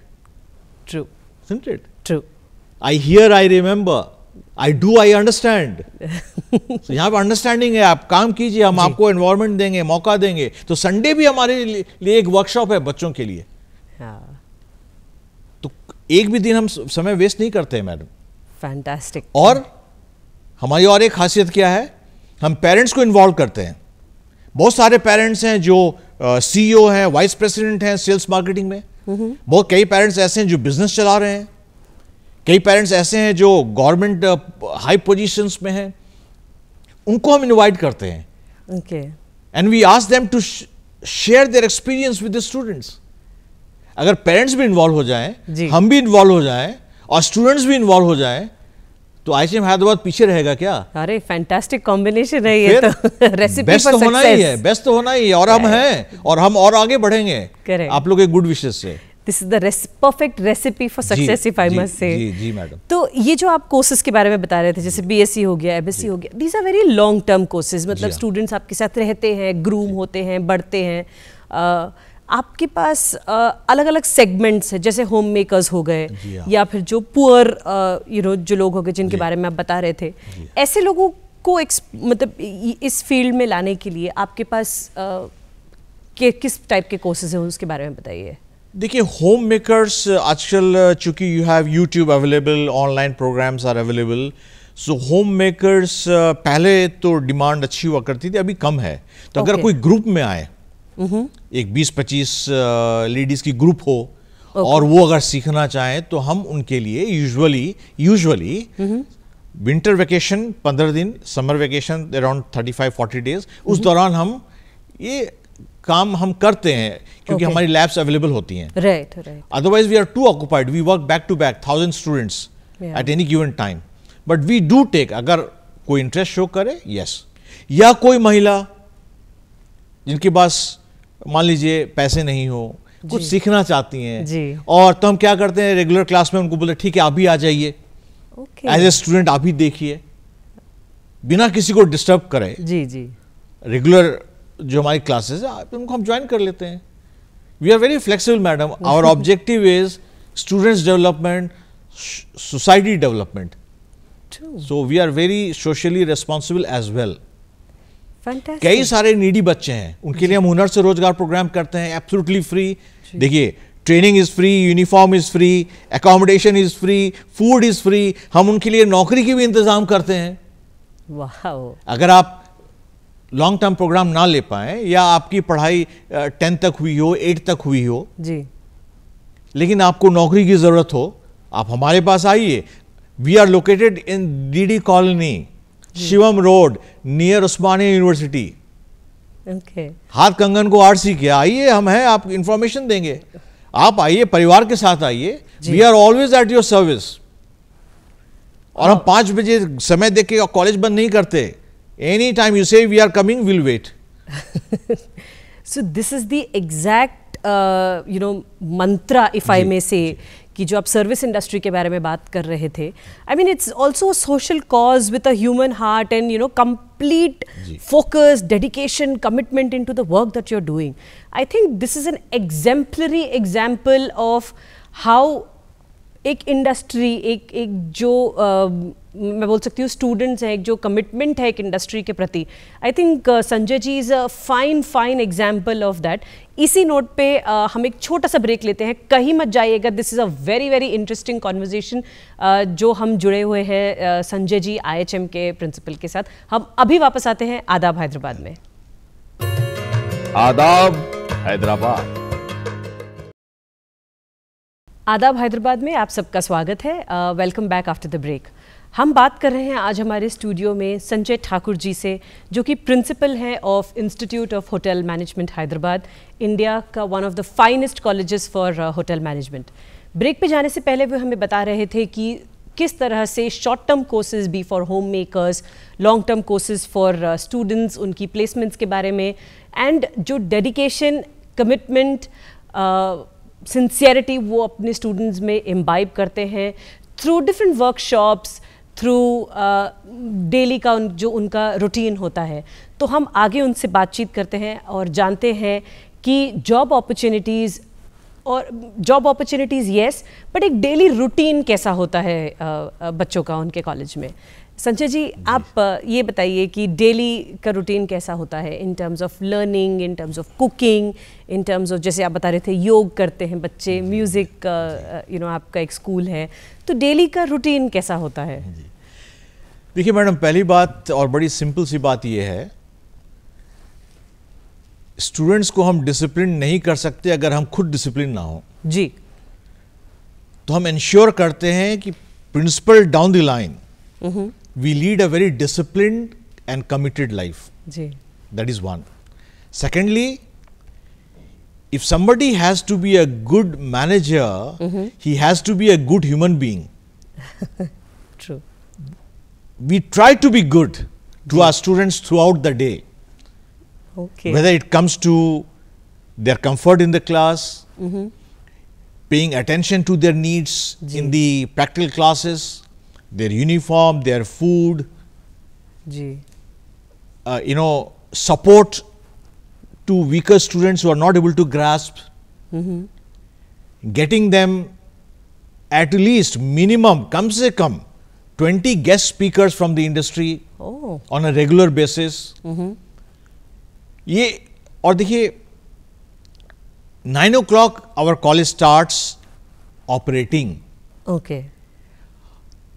true isn't true I here I I I do I understand यहाँ पे अंडरस्टैंडिंग है आप काम कीजिए हम आपको एनवायरमेंट देंगे मौका देंगे तो संडे भी हमारे लिए एक वर्कशॉप है बच्चों के लिए हाँ. तो एक भी दिन हम समय वेस्ट नहीं करते मैडम फैंटास्टिक और हमारी और एक खासियत क्या है हम पेरेंट्स को इन्वॉल्व करते हैं बहुत सारे पेरेंट्स हैं जो सीईओ e हैं वाइस प्रेसिडेंट हैं सेल्स मार्केटिंग में बहुत कई पेरेंट्स ऐसे हैं जो बिजनेस चला रहे हैं कई पेरेंट्स ऐसे हैं जो गवर्नमेंट हाई पोजीशंस में हैं उनको हम इनवाइट करते हैं and we ask them to share their experience with the students अगर पेरेंट्स भी इन्वॉल्व हो जाएं हम भी इन्वॉल्व हो जाएं और स्टूडेंट्स भी इन्वॉल्व हो जाएं तो आईसीएम हैदराबाद पीछे रहेगा क्या अरे फैंटास्टिक कॉम्बिनेशन है ये तो रेसिपी बेस्ट तो होना ही है बेस्ट तो होना ही है और हम हैं और हम और आगे बढ़ेंगे आप लोग एक गुड विशेष से this is the perfect recipe for success if I must say जी जी मैडम तो ये जो आप कोर्सेज के बारे में बता रहे थे जैसे बीएससी हो गया एमएससी हो गया these are very long term courses मतलब स्टूडेंट्स हाँ। आपके साथ रहते हैं ग्रूम होते हैं बढ़ते हैं आपके पास अलग अलग सेगमेंट्स हैं जैसे होम मेकर्स हो गए हाँ। या फिर जो पुअर यू नो जो लोग हो गए जिनके बारे में आप बता रहे थे ऐसे लोगों को मतलब इस फील्ड में लाने के लिए आपके पास के किस टाइप के कोर्सेज हैं उसके बारे में बताइए देखिए होम मेकर्स आजकल चूंकि you have YouTube available online programs are available so home makers पहले तो डिमांड अच्छी हुआ करती थी अभी कम है तो अगर कोई ग्रुप में आए हम्म। एक 20-25 लेडीज की ग्रुप हो okay. और वो अगर सीखना चाहें तो हम उनके लिए usually usually winter hmm. Vacation पंद्रह दिन summer vacation around thirty five forty days उस हम्म। दौरान हम ये काम हम करते हैं क्योंकि okay. हमारी लैब्स अवेलेबल होती हैं right right otherwise we are too occupied we work back to back thousand students at any given time but we do take अगर कोई इंटरेस्ट शो करे यस yes. या कोई महिला जिनके पास मान लीजिए पैसे नहीं हो कुछ सीखना चाहती हैं और तो हम क्या करते हैं रेगुलर क्लास में उनको बोले ठीक है अभी आ जाइए एज ए स्टूडेंट आप ही देखिए बिना किसी को डिस्टर्ब करे जी जी रेगुलर जो हमारी क्लासेस है उनको हम ज्वाइन कर लेते हैं we are very flexible madam our objective is students development society development so we are very socially responsible as well कई सारे नीडी बच्चे हैं उनके लिए हम हुनर से रोजगार प्रोग्राम करते हैं एब्सोल्युटली फ्री देखिए training is free uniform is free accommodation is free food is free हम उनके लिए नौकरी की भी इंतज़ाम करते हैं अगर आप लॉन्ग टर्म प्रोग्राम ना ले पाए या आपकी पढ़ाई टेंथ तक हुई हो एट तक हुई हो जी लेकिन आपको नौकरी की ज़रूरत हो आप हमारे पास आइए we are located in D D colony Shivam road near Osmania university okay. हाथ कंगन को आरसी किया आइए हम हैं आप इंफॉर्मेशन देंगे आप आइए परिवार के साथ आइए we are always at your service और हम हाँ। पांच बजे समय देख के कॉलेज बंद नहीं करते any time you say we are coming will wait so this is the exact you know mantra if I may say कि जो आप सर्विस इंडस्ट्री के बारे में बात कर रहे थे I mean it's also social cause with a human heart and you know complete focus dedication commitment into the work that you are doing I think this is an exemplary example of how एक industry एक एक जो uh, मैं बोल सकती हूँ students हैं एक जो कमिटमेंट है एक इंडस्ट्री के प्रति I think Sanjay ji is a fine fine example of that इसी नोट पे uh, हम एक छोटा सा ब्रेक लेते हैं कहीं मत जाइएगा this is a very very interesting conversation जो हम जुड़े हुए हैं uh, संजय जी आई के प्रिंसिपल के साथ हम अभी वापस आते हैं आदाब हैदराबाद में आदाब हैदराबाद आदाब हैदराबाद में आप सबका स्वागत है welcome back after the break हम बात कर रहे हैं आज हमारे स्टूडियो में संजय ठाकुर जी से जो कि प्रिंसिपल हैं of institute of hotel management Hyderabad India का one of the finest colleges for hotel management break पे जाने से पहले वे हमें बता रहे थे कि किस तरह से शॉर्ट टर्म कोर्सेज भी for home makers long term courses for students उनकी प्लेसमेंट्स के बारे में एंड जो डेडिकेशन कमिटमेंट सिंसियरिटी वो अपने स्टूडेंट्स में इम्बाइब करते हैं through different workshops through daily का उन, जो उनका रूटीन होता है तो हम आगे उनसे बातचीत करते हैं और जानते हैं कि जॉब अपॉर्चुनिटीज़ और जॉब अपॉर्चुनिटीज़ येस बट एक डेली रूटीन कैसा होता है uh, uh, बच्चों का उनके कॉलेज में संजय जी आप ये बताइए कि डेली का रूटीन कैसा होता है in terms of learning in terms of cooking in terms of जैसे आप बता रहे थे योग करते हैं बच्चे म्यूज़िक यू नो आपका एक स्कूल है तो डेली का रूटीन कैसा होता है देखिए मैडम पहली बात और बड़ी सिंपल सी बात यह है स्टूडेंट्स को हम डिसिप्लिन नहीं कर सकते अगर हम खुद डिसिप्लिन ना हो जी तो हम इंश्योर करते हैं कि principal down the line we lead a very disciplined and committed life. That is one. Secondly, if somebody has to be a good manager, mm -hmm. he has to be a good human being. True. We try to be good to our students throughout the day. Okay. Whether it comes to their comfort in the class, mm -hmm. paying attention to their needs in the practical classes, their uniform, their food, uh, you know, support to weaker students who are not able to grasp, mm -hmm. getting them at least minimum, comes se come, 20 guest speakers from the industry oh. on a regular basis. Mm -hmm. ये और देखिए nine o'clock our college starts operating okay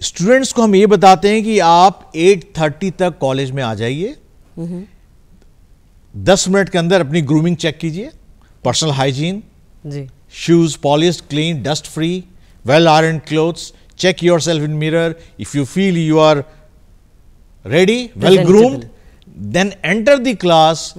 students को हम ये बताते हैं कि आप 8:30 तक कॉलेज में आ जाइए दस मिनट के अंदर अपनी ग्रूमिंग चेक कीजिए पर्सनल हाइजीन जी shoes polish clean dust free well ironed clothes check yourself in mirror if you feel you are ready well groomed then enter the class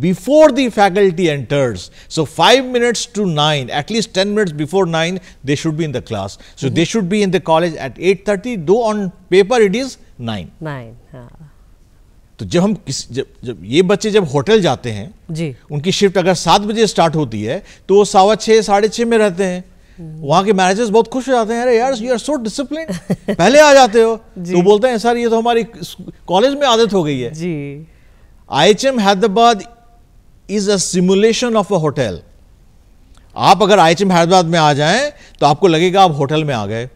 before the faculty enters. So 5 minutes to 9, at least 10 minutes before 9, they should be in the class. So mm -hmm. they should be in the college at 8.30, though on paper it is 9. 9, ha तो जब हम किस जब जब ये बच्चे जब hotel जाते हैं जी उनकी शिफ्ट अगर सात बजे स्टार्ट होती है तो वो सवा छः साढ़े छः में रहते हैं mm-hmm. वहाँ के मैनेजर्स बहुत खुश हो जाते हैं अरे यार यू आर सो डिसिप्लिन पहले आ जाते हो तो बोलते हैं सर ये तो हमारी कॉलेज में आदत हो गई है जी I H M Hyderabad is a simulation of a hotel आप अगर आई हैदराबाद में आ जाएं तो आपको लगेगा आप होटल में आ गए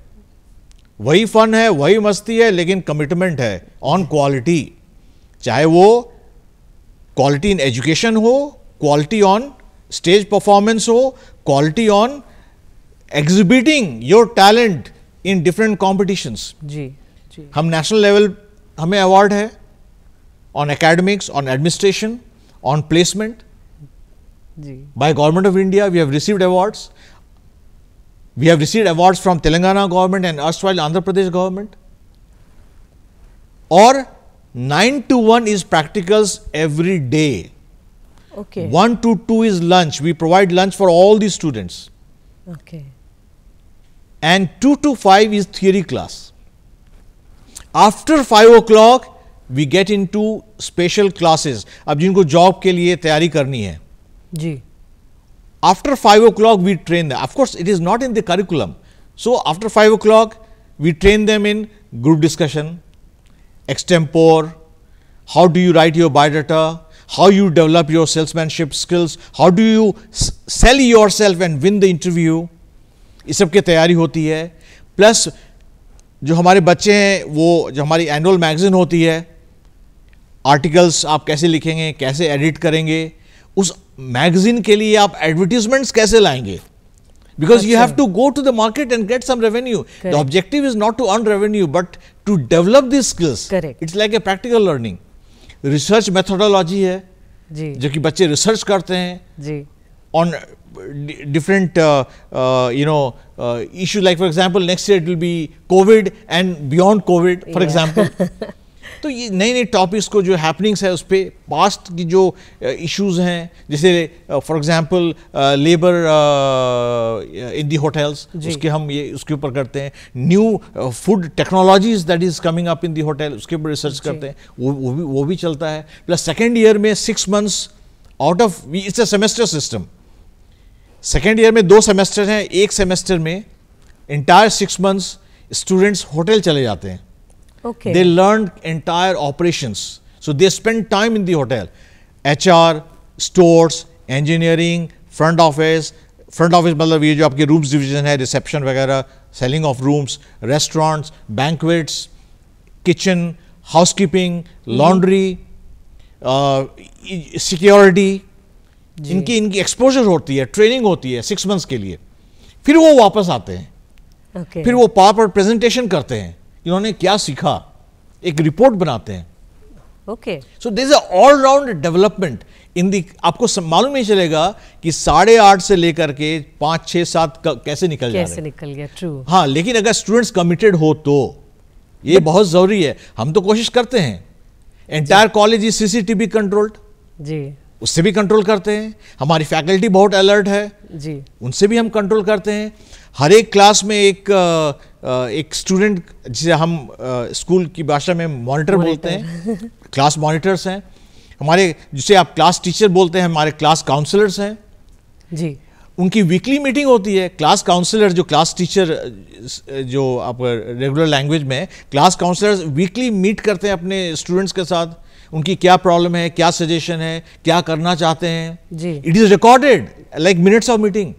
वही फन है वही मस्ती है लेकिन कमिटमेंट है ऑन क्वालिटी चाहे वो क्वालिटी इन एजुकेशन हो क्वालिटी ऑन स्टेज परफॉर्मेंस हो quality on exhibiting your talent in different competitions जी हम नेशनल लेवल हमें अवार्ड है on academics on administration on placement by government of India. We have received awards. We have received awards from Telangana government and erstwhile Andhra Pradesh government. Or 9 to 1 is practicals every day. Okay. 1 to 2 is lunch. We provide lunch for all the students. Okay. And 2 to 5 is theory class. After 5 o'clock we get into special classes अब जिनको job के लिए तैयारी करनी है जी after five o'clock we train of course of course it is not in the curriculum so after five o'clock we train them in group discussion extempore how do you write your biodata how you develop your salesmanship skills how do you sell yourself and win the interview इस सब की तैयारी होती है plus जो हमारे बच्चे हैं वो जो हमारी एनुअल मैगजीन होती है आर्टिकल्स आप कैसे लिखेंगे कैसे एडिट करेंगे उस मैगजीन के लिए आप एडवर्टीजमेंट्स कैसे लाएंगे because you have to go to the market and get some revenue the objective is not to earn revenue but to develop this skills it's like a practical learning research methodology है जो कि बच्चे research करते हैं on different you know issue like for example next year it will be COVID and beyond COVID for example तो ये नए नए टॉपिक्स को जो हैपनिंग्स है उस पर पास्ट की जो इश्यूज़ uh, हैं जैसे for example labour in the hotels उसके हम ये उसके ऊपर करते हैं new food technologies that is coming up in the hotel उसके ऊपर रिसर्च करते हैं वो वो भी वो भी चलता है प्लस सेकेंड ईयर में six months out of it's a semester system second year में दो सेमेस्टर हैं एक सेमेस्टर में entire six months students hotel चले जाते हैं Okay. They learned entire operations. So they spent time in the hotel. HR, stores, engineering, front office, front office मतलब ये जो आपके रूम्स डिवीजन है रिसेप्शन वगैरह selling of rooms restaurants banquets kitchen housekeeping laundry security इनकी इनकी exposure होती है ट्रेनिंग होती है सिक्स मंथ्स के लिए फिर वो वापस आते हैं okay. फिर वो पावर प्रेजेंटेशन करते हैं इन्होंने क्या सीखा एक रिपोर्ट बनाते हैं okay so this all round development in the आपको मालूम नहीं चलेगा कि साढ़े आठ से लेकर के पांच छह सात कैसे निकल कैसे जा निकल गया ट्रू हाँ लेकिन अगर स्टूडेंट्स कमिटेड हो तो ये बहुत ज़रूरी है हम तो कोशिश करते हैं entire college is CCTV controlled जी उससे भी कंट्रोल करते हैं हमारी फैकल्टी बहुत अलर्ट है जी उनसे भी हम कंट्रोल करते हैं हर एक क्लास में एक एक स्टूडेंट जिसे हम स्कूल की भाषा में मॉनिटर बोलते हैं क्लास मॉनिटर्स हैं हमारे जिसे आप क्लास टीचर बोलते हैं हमारे क्लास काउंसलर्स हैं जी उनकी वीकली मीटिंग होती है क्लास काउंसलर जो क्लास टीचर जो आप रेगुलर लैंग्वेज में क्लास काउंसलर्स वीकली मीट करते हैं अपने स्टूडेंट्स के साथ उनकी क्या प्रॉब्लम है क्या सजेशन है क्या करना चाहते हैं जी it is recorded like minutes of meeting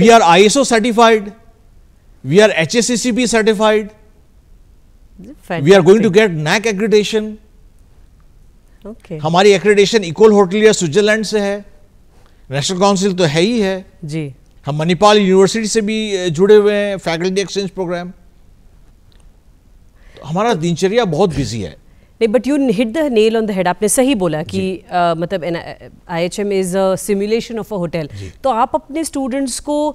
we are I S O certified we are H S C B certified we are going to get NAAC accreditation हमारी एग्रीडेशन इकोल होटल या Switzerland से है national council तो है ही है जी हम Manipal university से भी eh, जुड़े हुए हैं फैकल्टी एक्सचेंज प्रोग्राम हमारा दिनचर्या बहुत बिजी है नहीं but you hit the nail on the head आपने सही बोला कि आ, मतलब I H M is a simulation of a hotel तो आप अपने स्टूडेंट्स को आ,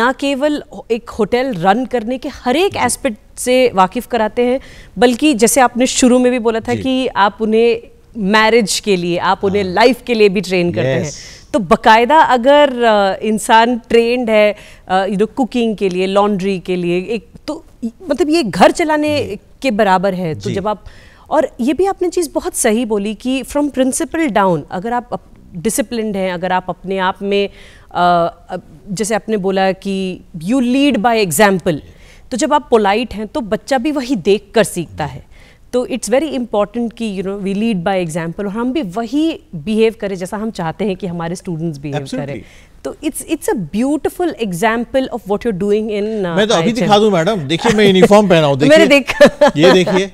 ना केवल एक होटल रन करने के हर एक एस्पेक्ट से वाकिफ़ कराते हैं बल्कि जैसे आपने शुरू में भी बोला था कि आप उन्हें मैरिज के लिए आप उन्हें लाइफ हाँ। के लिए भी ट्रेन करते हैं तो बकायदा अगर इंसान ट्रेंड है यू नो कुकिंग के लिए लॉन्ड्री के लिए एक तो मतलब ये घर चलाने के बराबर है तो जब आप और ये भी आपने चीज़ बहुत सही बोली कि फ्रॉम प्रिंसिपल डाउन अगर आप डिसिप्लिन हैं अगर आप अपने आप में जैसे आपने बोला कि यू लीड बाय एग्जाम्पल तो जब आप पोलाइट हैं तो बच्चा भी वही देख कर सीखता है तो इट्स वेरी इंपॉर्टेंट कि you know we lead by example और हम भी वही बिहेव करें जैसा हम चाहते हैं कि हमारे स्टूडेंट्स बिहेव करें तो it's it's a beautiful example of what you are doing in मैं तो uh, अभी दिखा दूं मैडम देखिए मैं यूनिफॉर्म पहना हूं देखिए मेरे देख ये देखिए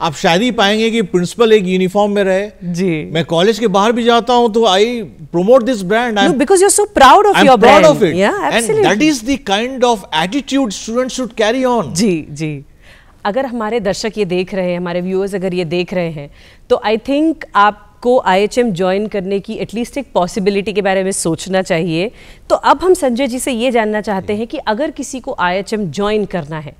आप शायद ही पाएंगे कि प्रिंसिपल एक यूनिफॉर्म में रहे जी मैं कॉलेज के बाहर भी जाता हूं तो I promote this brand I because you're so proud of of I'm of it and that is the kind of attitude student should carry on जी जी अगर हमारे दर्शक ये देख रहे हैं हमारे व्यूअर्स अगर ये देख रहे हैं तो आई थिंक आप को आई एच एम ज्वाइन करने की एटलीस्ट एक पॉसिबिलिटी के बारे में सोचना चाहिए तो अब हम संजय जी से ये जानना चाहते हैं कि अगर किसी को आई एच एम ज्वाइन करना है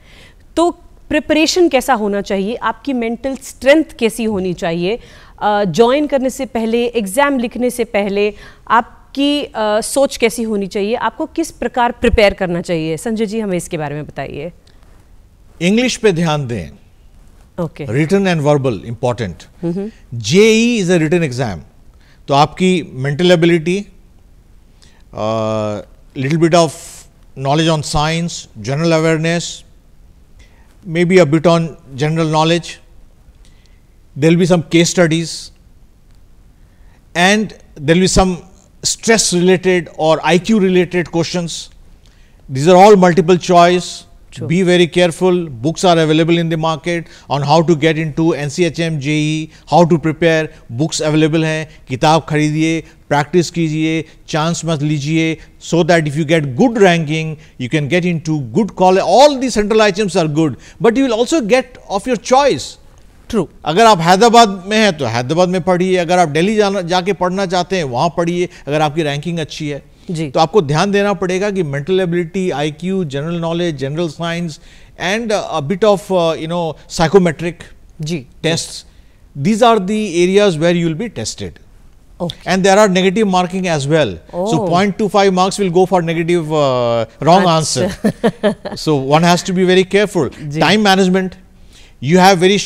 तो प्रिपरेशन कैसा होना चाहिए आपकी मेंटल स्ट्रेंथ कैसी होनी चाहिए ज्वाइन uh, करने से पहले एग्ज़ाम लिखने से पहले आपकी uh, सोच कैसी होनी चाहिए आपको किस प्रकार प्रिपेयर करना चाहिए संजय जी हमें इसके बारे में बताइए इंग्लिश पे ध्यान दें okay written and verbal important JEE is a written exam तो आपकी mental ability little bit of knowledge on science general awareness maybe a bit on general knowledge. There will be some case studies and there will be some stress related or IQ related questions. These are all multiple choice True. Be very careful. Books are available in the market on how to get into NCHM, JE, how to prepare. Books available हैं किताब खरीदिए practice कीजिए chance मत लीजिए so that if you get good ranking, you can get into good college. All the central items are good, but you will also get of your choice. Choice true अगर आप हैदराबाद में हैं तो हैदराबाद में पढ़िए अगर आप दिल्ली जाना जाके पढ़ना चाहते हैं वहाँ पढ़िए अगर आपकी रैंकिंग अच्छी है जी तो आपको ध्यान देना पड़ेगा कि mental ability IQ general knowledge general science and a bit of you know psychometric जी test these are the areas where you'll be tested Okay. And there are negative marking as well. Oh. So 0.25 marks will go for negative uh, wrong That's answer. so one has to be very careful. Time management. You have very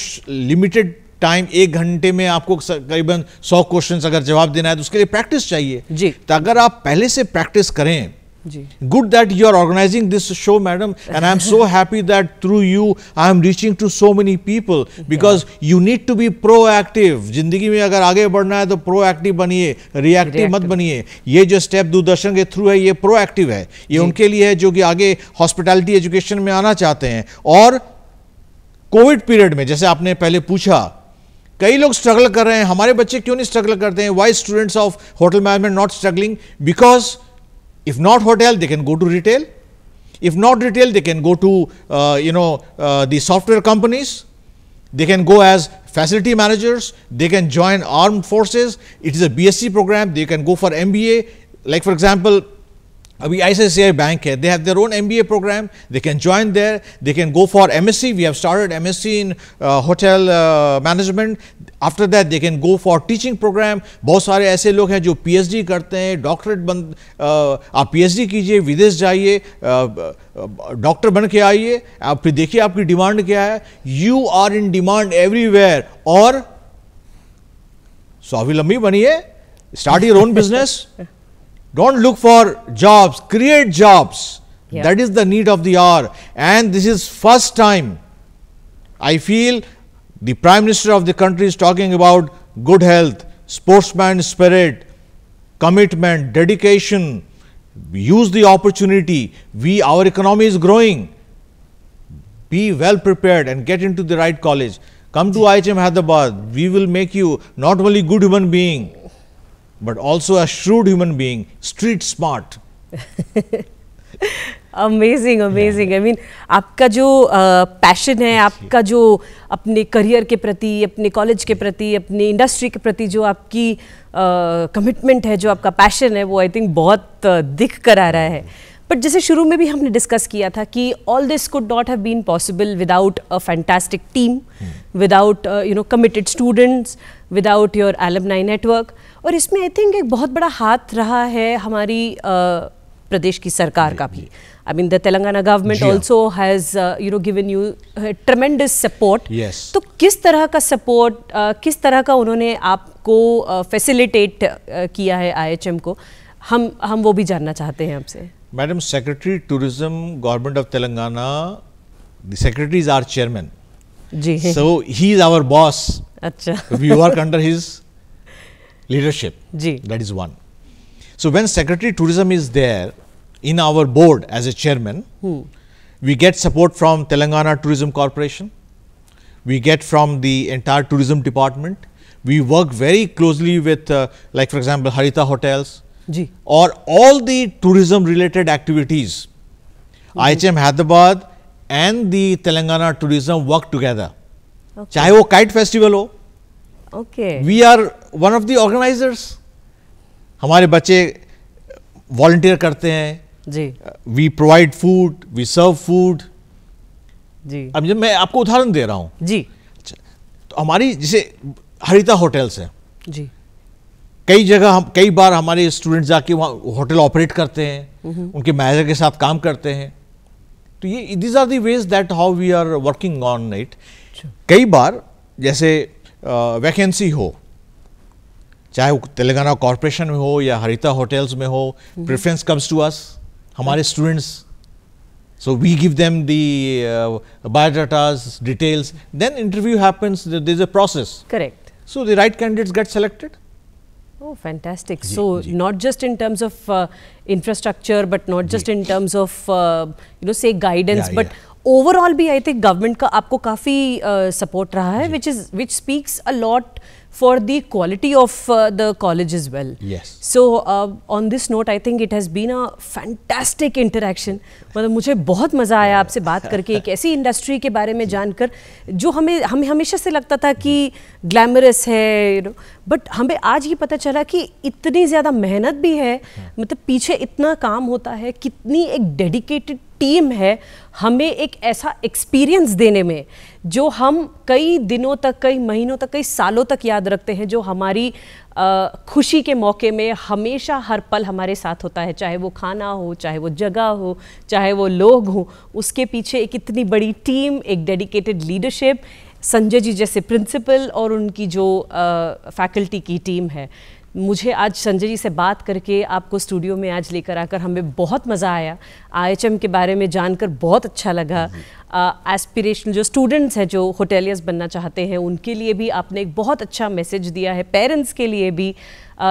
limited time एक घंटे में आपको करीबन सौ question अगर जवाब देना है तो उसके लिए प्रैक्टिस चाहिए जी तो अगर आप पहले से प्रैक्टिस करें good that you are organising this show madam and I am so happy that through you I am reaching to so many people because you need to be proactive जिंदगी में अगर आगे बढ़ना है तो pro active बनिए reactive मत बनिए ये जो स्टेप दूरदर्शन के थ्रू है ये प्रो एक्टिव है ये उनके लिए है जो कि आगे हॉस्पिटैलिटी एजुकेशन में आना चाहते हैं और कोविड पीरियड में जैसे आपने पहले पूछा कई लोग स्ट्रगल कर रहे हैं हमारे बच्चे क्यों नहीं स्ट्रगल करते हैं why students of hotel management not struggling because if not hotel they can go to retail if not retail they can go to you know the software companies they can go as facility managers they can join armed forces it is a B S C programme they can go for M B A like for example we ICICI Bank here. They have their own MBA program. They can join there. They can go for MSc. We have started M S C in hotel management after that they can go for teaching programme बहुत सारे ऐसे लोग हैं जो PhD करते हैं doctorate बन uh, आप पीएचडी कीजिए विदेश जाइए डॉक्टर uh, uh, बन के आइए आप फिर देखिए आपकी डिमांड क्या है you are in demand everywhere और स्वावलंबी बनिए start your own business Don't look for jobs, create jobs. Yeah. That is the need of the hour. And this is first time I feel the Prime Minister of the country is talking about good health, sportsman spirit, commitment, dedication. Use the opportunity. We, our economy is growing. Be well prepared and get into the right college. Come to IHM Hyderabad. We will make you not only good human being, but also a shrewd human being, street smart. Amazing amazing I mean आपका जो passion uh, है आपका जो अपने career के प्रति अपने college के प्रति अपनी इंडस्ट्री के प्रति जो आपकी कमिटमेंट uh, है जो आपका पैशन है वो आई थिंक बहुत uh, दिख कर आ रहा है बट जैसे शुरू में भी हमने डिस्कस किया था कि all this could not have been possible without a fantastic team without you know committed students without your alum network और इसमें आई थिंक एक बहुत बड़ा हाथ रहा है हमारी प्रदेश की सरकार का भी I mean the Telangana government also has you know given you tremendous support तो किस तरह का सपोर्ट uh, किस तरह का उन्होंने आपको फैसिलिटेट uh, uh, किया है आईएचएम को हम हम वो भी जानना चाहते हैं आपसे madam secretary tourism government of Telangana the secretary is our chairman जी so he is our boss अच्छा we work under his leadership. That is one. So when Secretary Tourism is there in our board as a chairman, hmm. we get support from Telangana Tourism Corporation, we get from the entire tourism department. We work very closely with, uh, like for example, Harita Hotels, or all the tourism related activities. Mm-hmm. IHM Hyderabad and the Telangana Tourism work together. Okay. चाहे वो kite festival हो okay we are one of the organisers हमारे बच्चे volunteer करते हैं जी we provide food we serve food जी अब जब मैं आपको उदाहरण दे रहा हूँ जी अच्छा तो हमारी जैसे हरिता होटल्स है जी कई जगह हम कई बार हमारे स्टूडेंट जाके वहाँ होटल ऑपरेट करते हैं उनके मैनेजर के साथ काम करते हैं तो ये these are the ways that how we are working on it कई बार जैसे वैकेंसी हो चाहे तेलंगाना कॉरपोरेशन में हो या हरिता होटल्स में हो प्रेफरेंस कम्स टू अस हमारे students mm-hmm. So we give them the uh, details. Then interview happens. There's a process. Correct. So the right candidates get selected. Oh, fantastic. so, not just in terms of uh, infrastructure, but not just in terms of, uh, you know, say guidance, but overall, be I think government ka aapko kafi uh, support raha hai, which, is, which speaks a lot for the quality of uh, the college as well. Yes. So uh, on this note, I think it has been a fantastic interaction. मतलब मुझे बहुत मज़ा आया आपसे बात करके एक ऐसी इंडस्ट्री के बारे में जानकर जो हमें हमें हमेशा से लगता था कि ग्लैमरस है यू नो बट हमें आज ये पता चला कि इतनी ज़्यादा मेहनत भी है हाँ। मतलब पीछे इतना काम होता है कितनी एक डेडिकेटेड टीम है हमें एक ऐसा एक्सपीरियंस देने में जो हम कई दिनों तक कई महीनों तक कई सालों तक याद रखते हैं जो हमारी आ, खुशी के मौके में हमेशा हर पल हमारे साथ होता है चाहे वो खाना हो चाहे वो जगह हो चाहे वो लोग हों उसके पीछे एक इतनी बड़ी टीम एक डेडिकेटेड लीडरशिप संजय जी जैसे प्रिंसिपल और उनकी जो फैकल्टी की टीम है मुझे आज संजय जी से बात करके आपको स्टूडियो में आज लेकर आकर हमें बहुत मज़ा आया आईएचएम के बारे में जानकर बहुत अच्छा लगा एस्पिरेशन uh, जो स्टूडेंट्स हैं जो होटेलियर्स बनना चाहते हैं उनके लिए भी आपने एक बहुत अच्छा मैसेज दिया है पेरेंट्स के लिए भी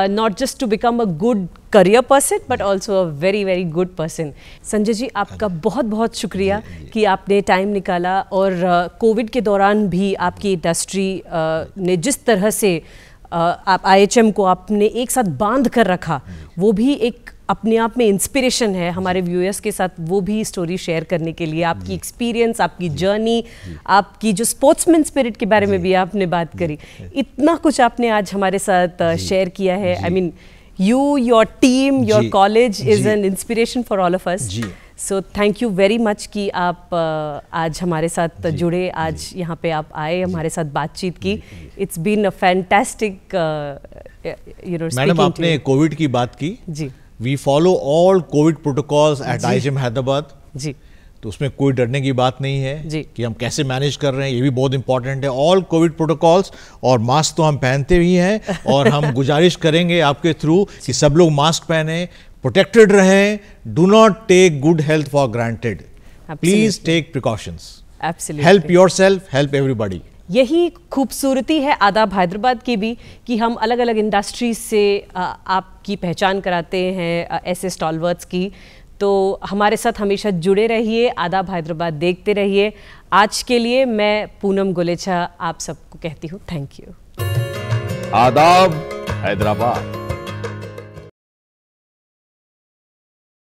not just to become a good career person but also a very very good person Sanjay ji आपका बहुत बहुत शुक्रिया कि आपने टाइम निकाला और कोविड uh, के दौरान भी आपकी इंडस्ट्री uh, ने जिस तरह से आप आईएचएम को आपने एक साथ बांध कर रखा वो भी एक अपने आप में इंस्पिरेशन है हमारे व्यूअर्स के साथ वो भी स्टोरी शेयर करने के लिए आपकी एक्सपीरियंस आपकी जर्नी आपकी जो स्पोर्ट्समैन स्पिरिट के बारे में भी आपने बात करी इतना कुछ आपने आज हमारे साथ शेयर किया है I mean you your team your college is an inspiration for all of us जी so thank you very much कि आप uh, आज हमारे साथ जुड़े आज यहाँ पे आप आए हमारे साथ बातचीत की it's been a fantastic you know madam आपने कोविड की बात की जी we follow all Covid protocols at I Hyderabad जी तो उसमें कोई डरने की बात नहीं है जी. कि हम कैसे मैनेज कर रहे हैं ये भी बहुत इंपॉर्टेंट है ऑल कोविड प्रोटोकॉल्स और मास्क तो हम पहनते ही हैं और हम गुजारिश करेंगे आपके थ्रू कि सब लोग मास्क पहने प्रोटेक्टेड रहें do not take good health for granted please take precautions help yourself help everybody यही खूबसूरती है आदाब हैदराबाद की भी कि हम अलग अलग इंडस्ट्रीज से आपकी पहचान कराते हैं ऐसे स्टॉलवर्ड्स की तो हमारे साथ हमेशा जुड़े रहिए आदाब हैदराबाद देखते रहिए आज के लिए मैं पूनम गोलेछा आप सबको कहती हूँ थैंक यू आदाब हैदराबाद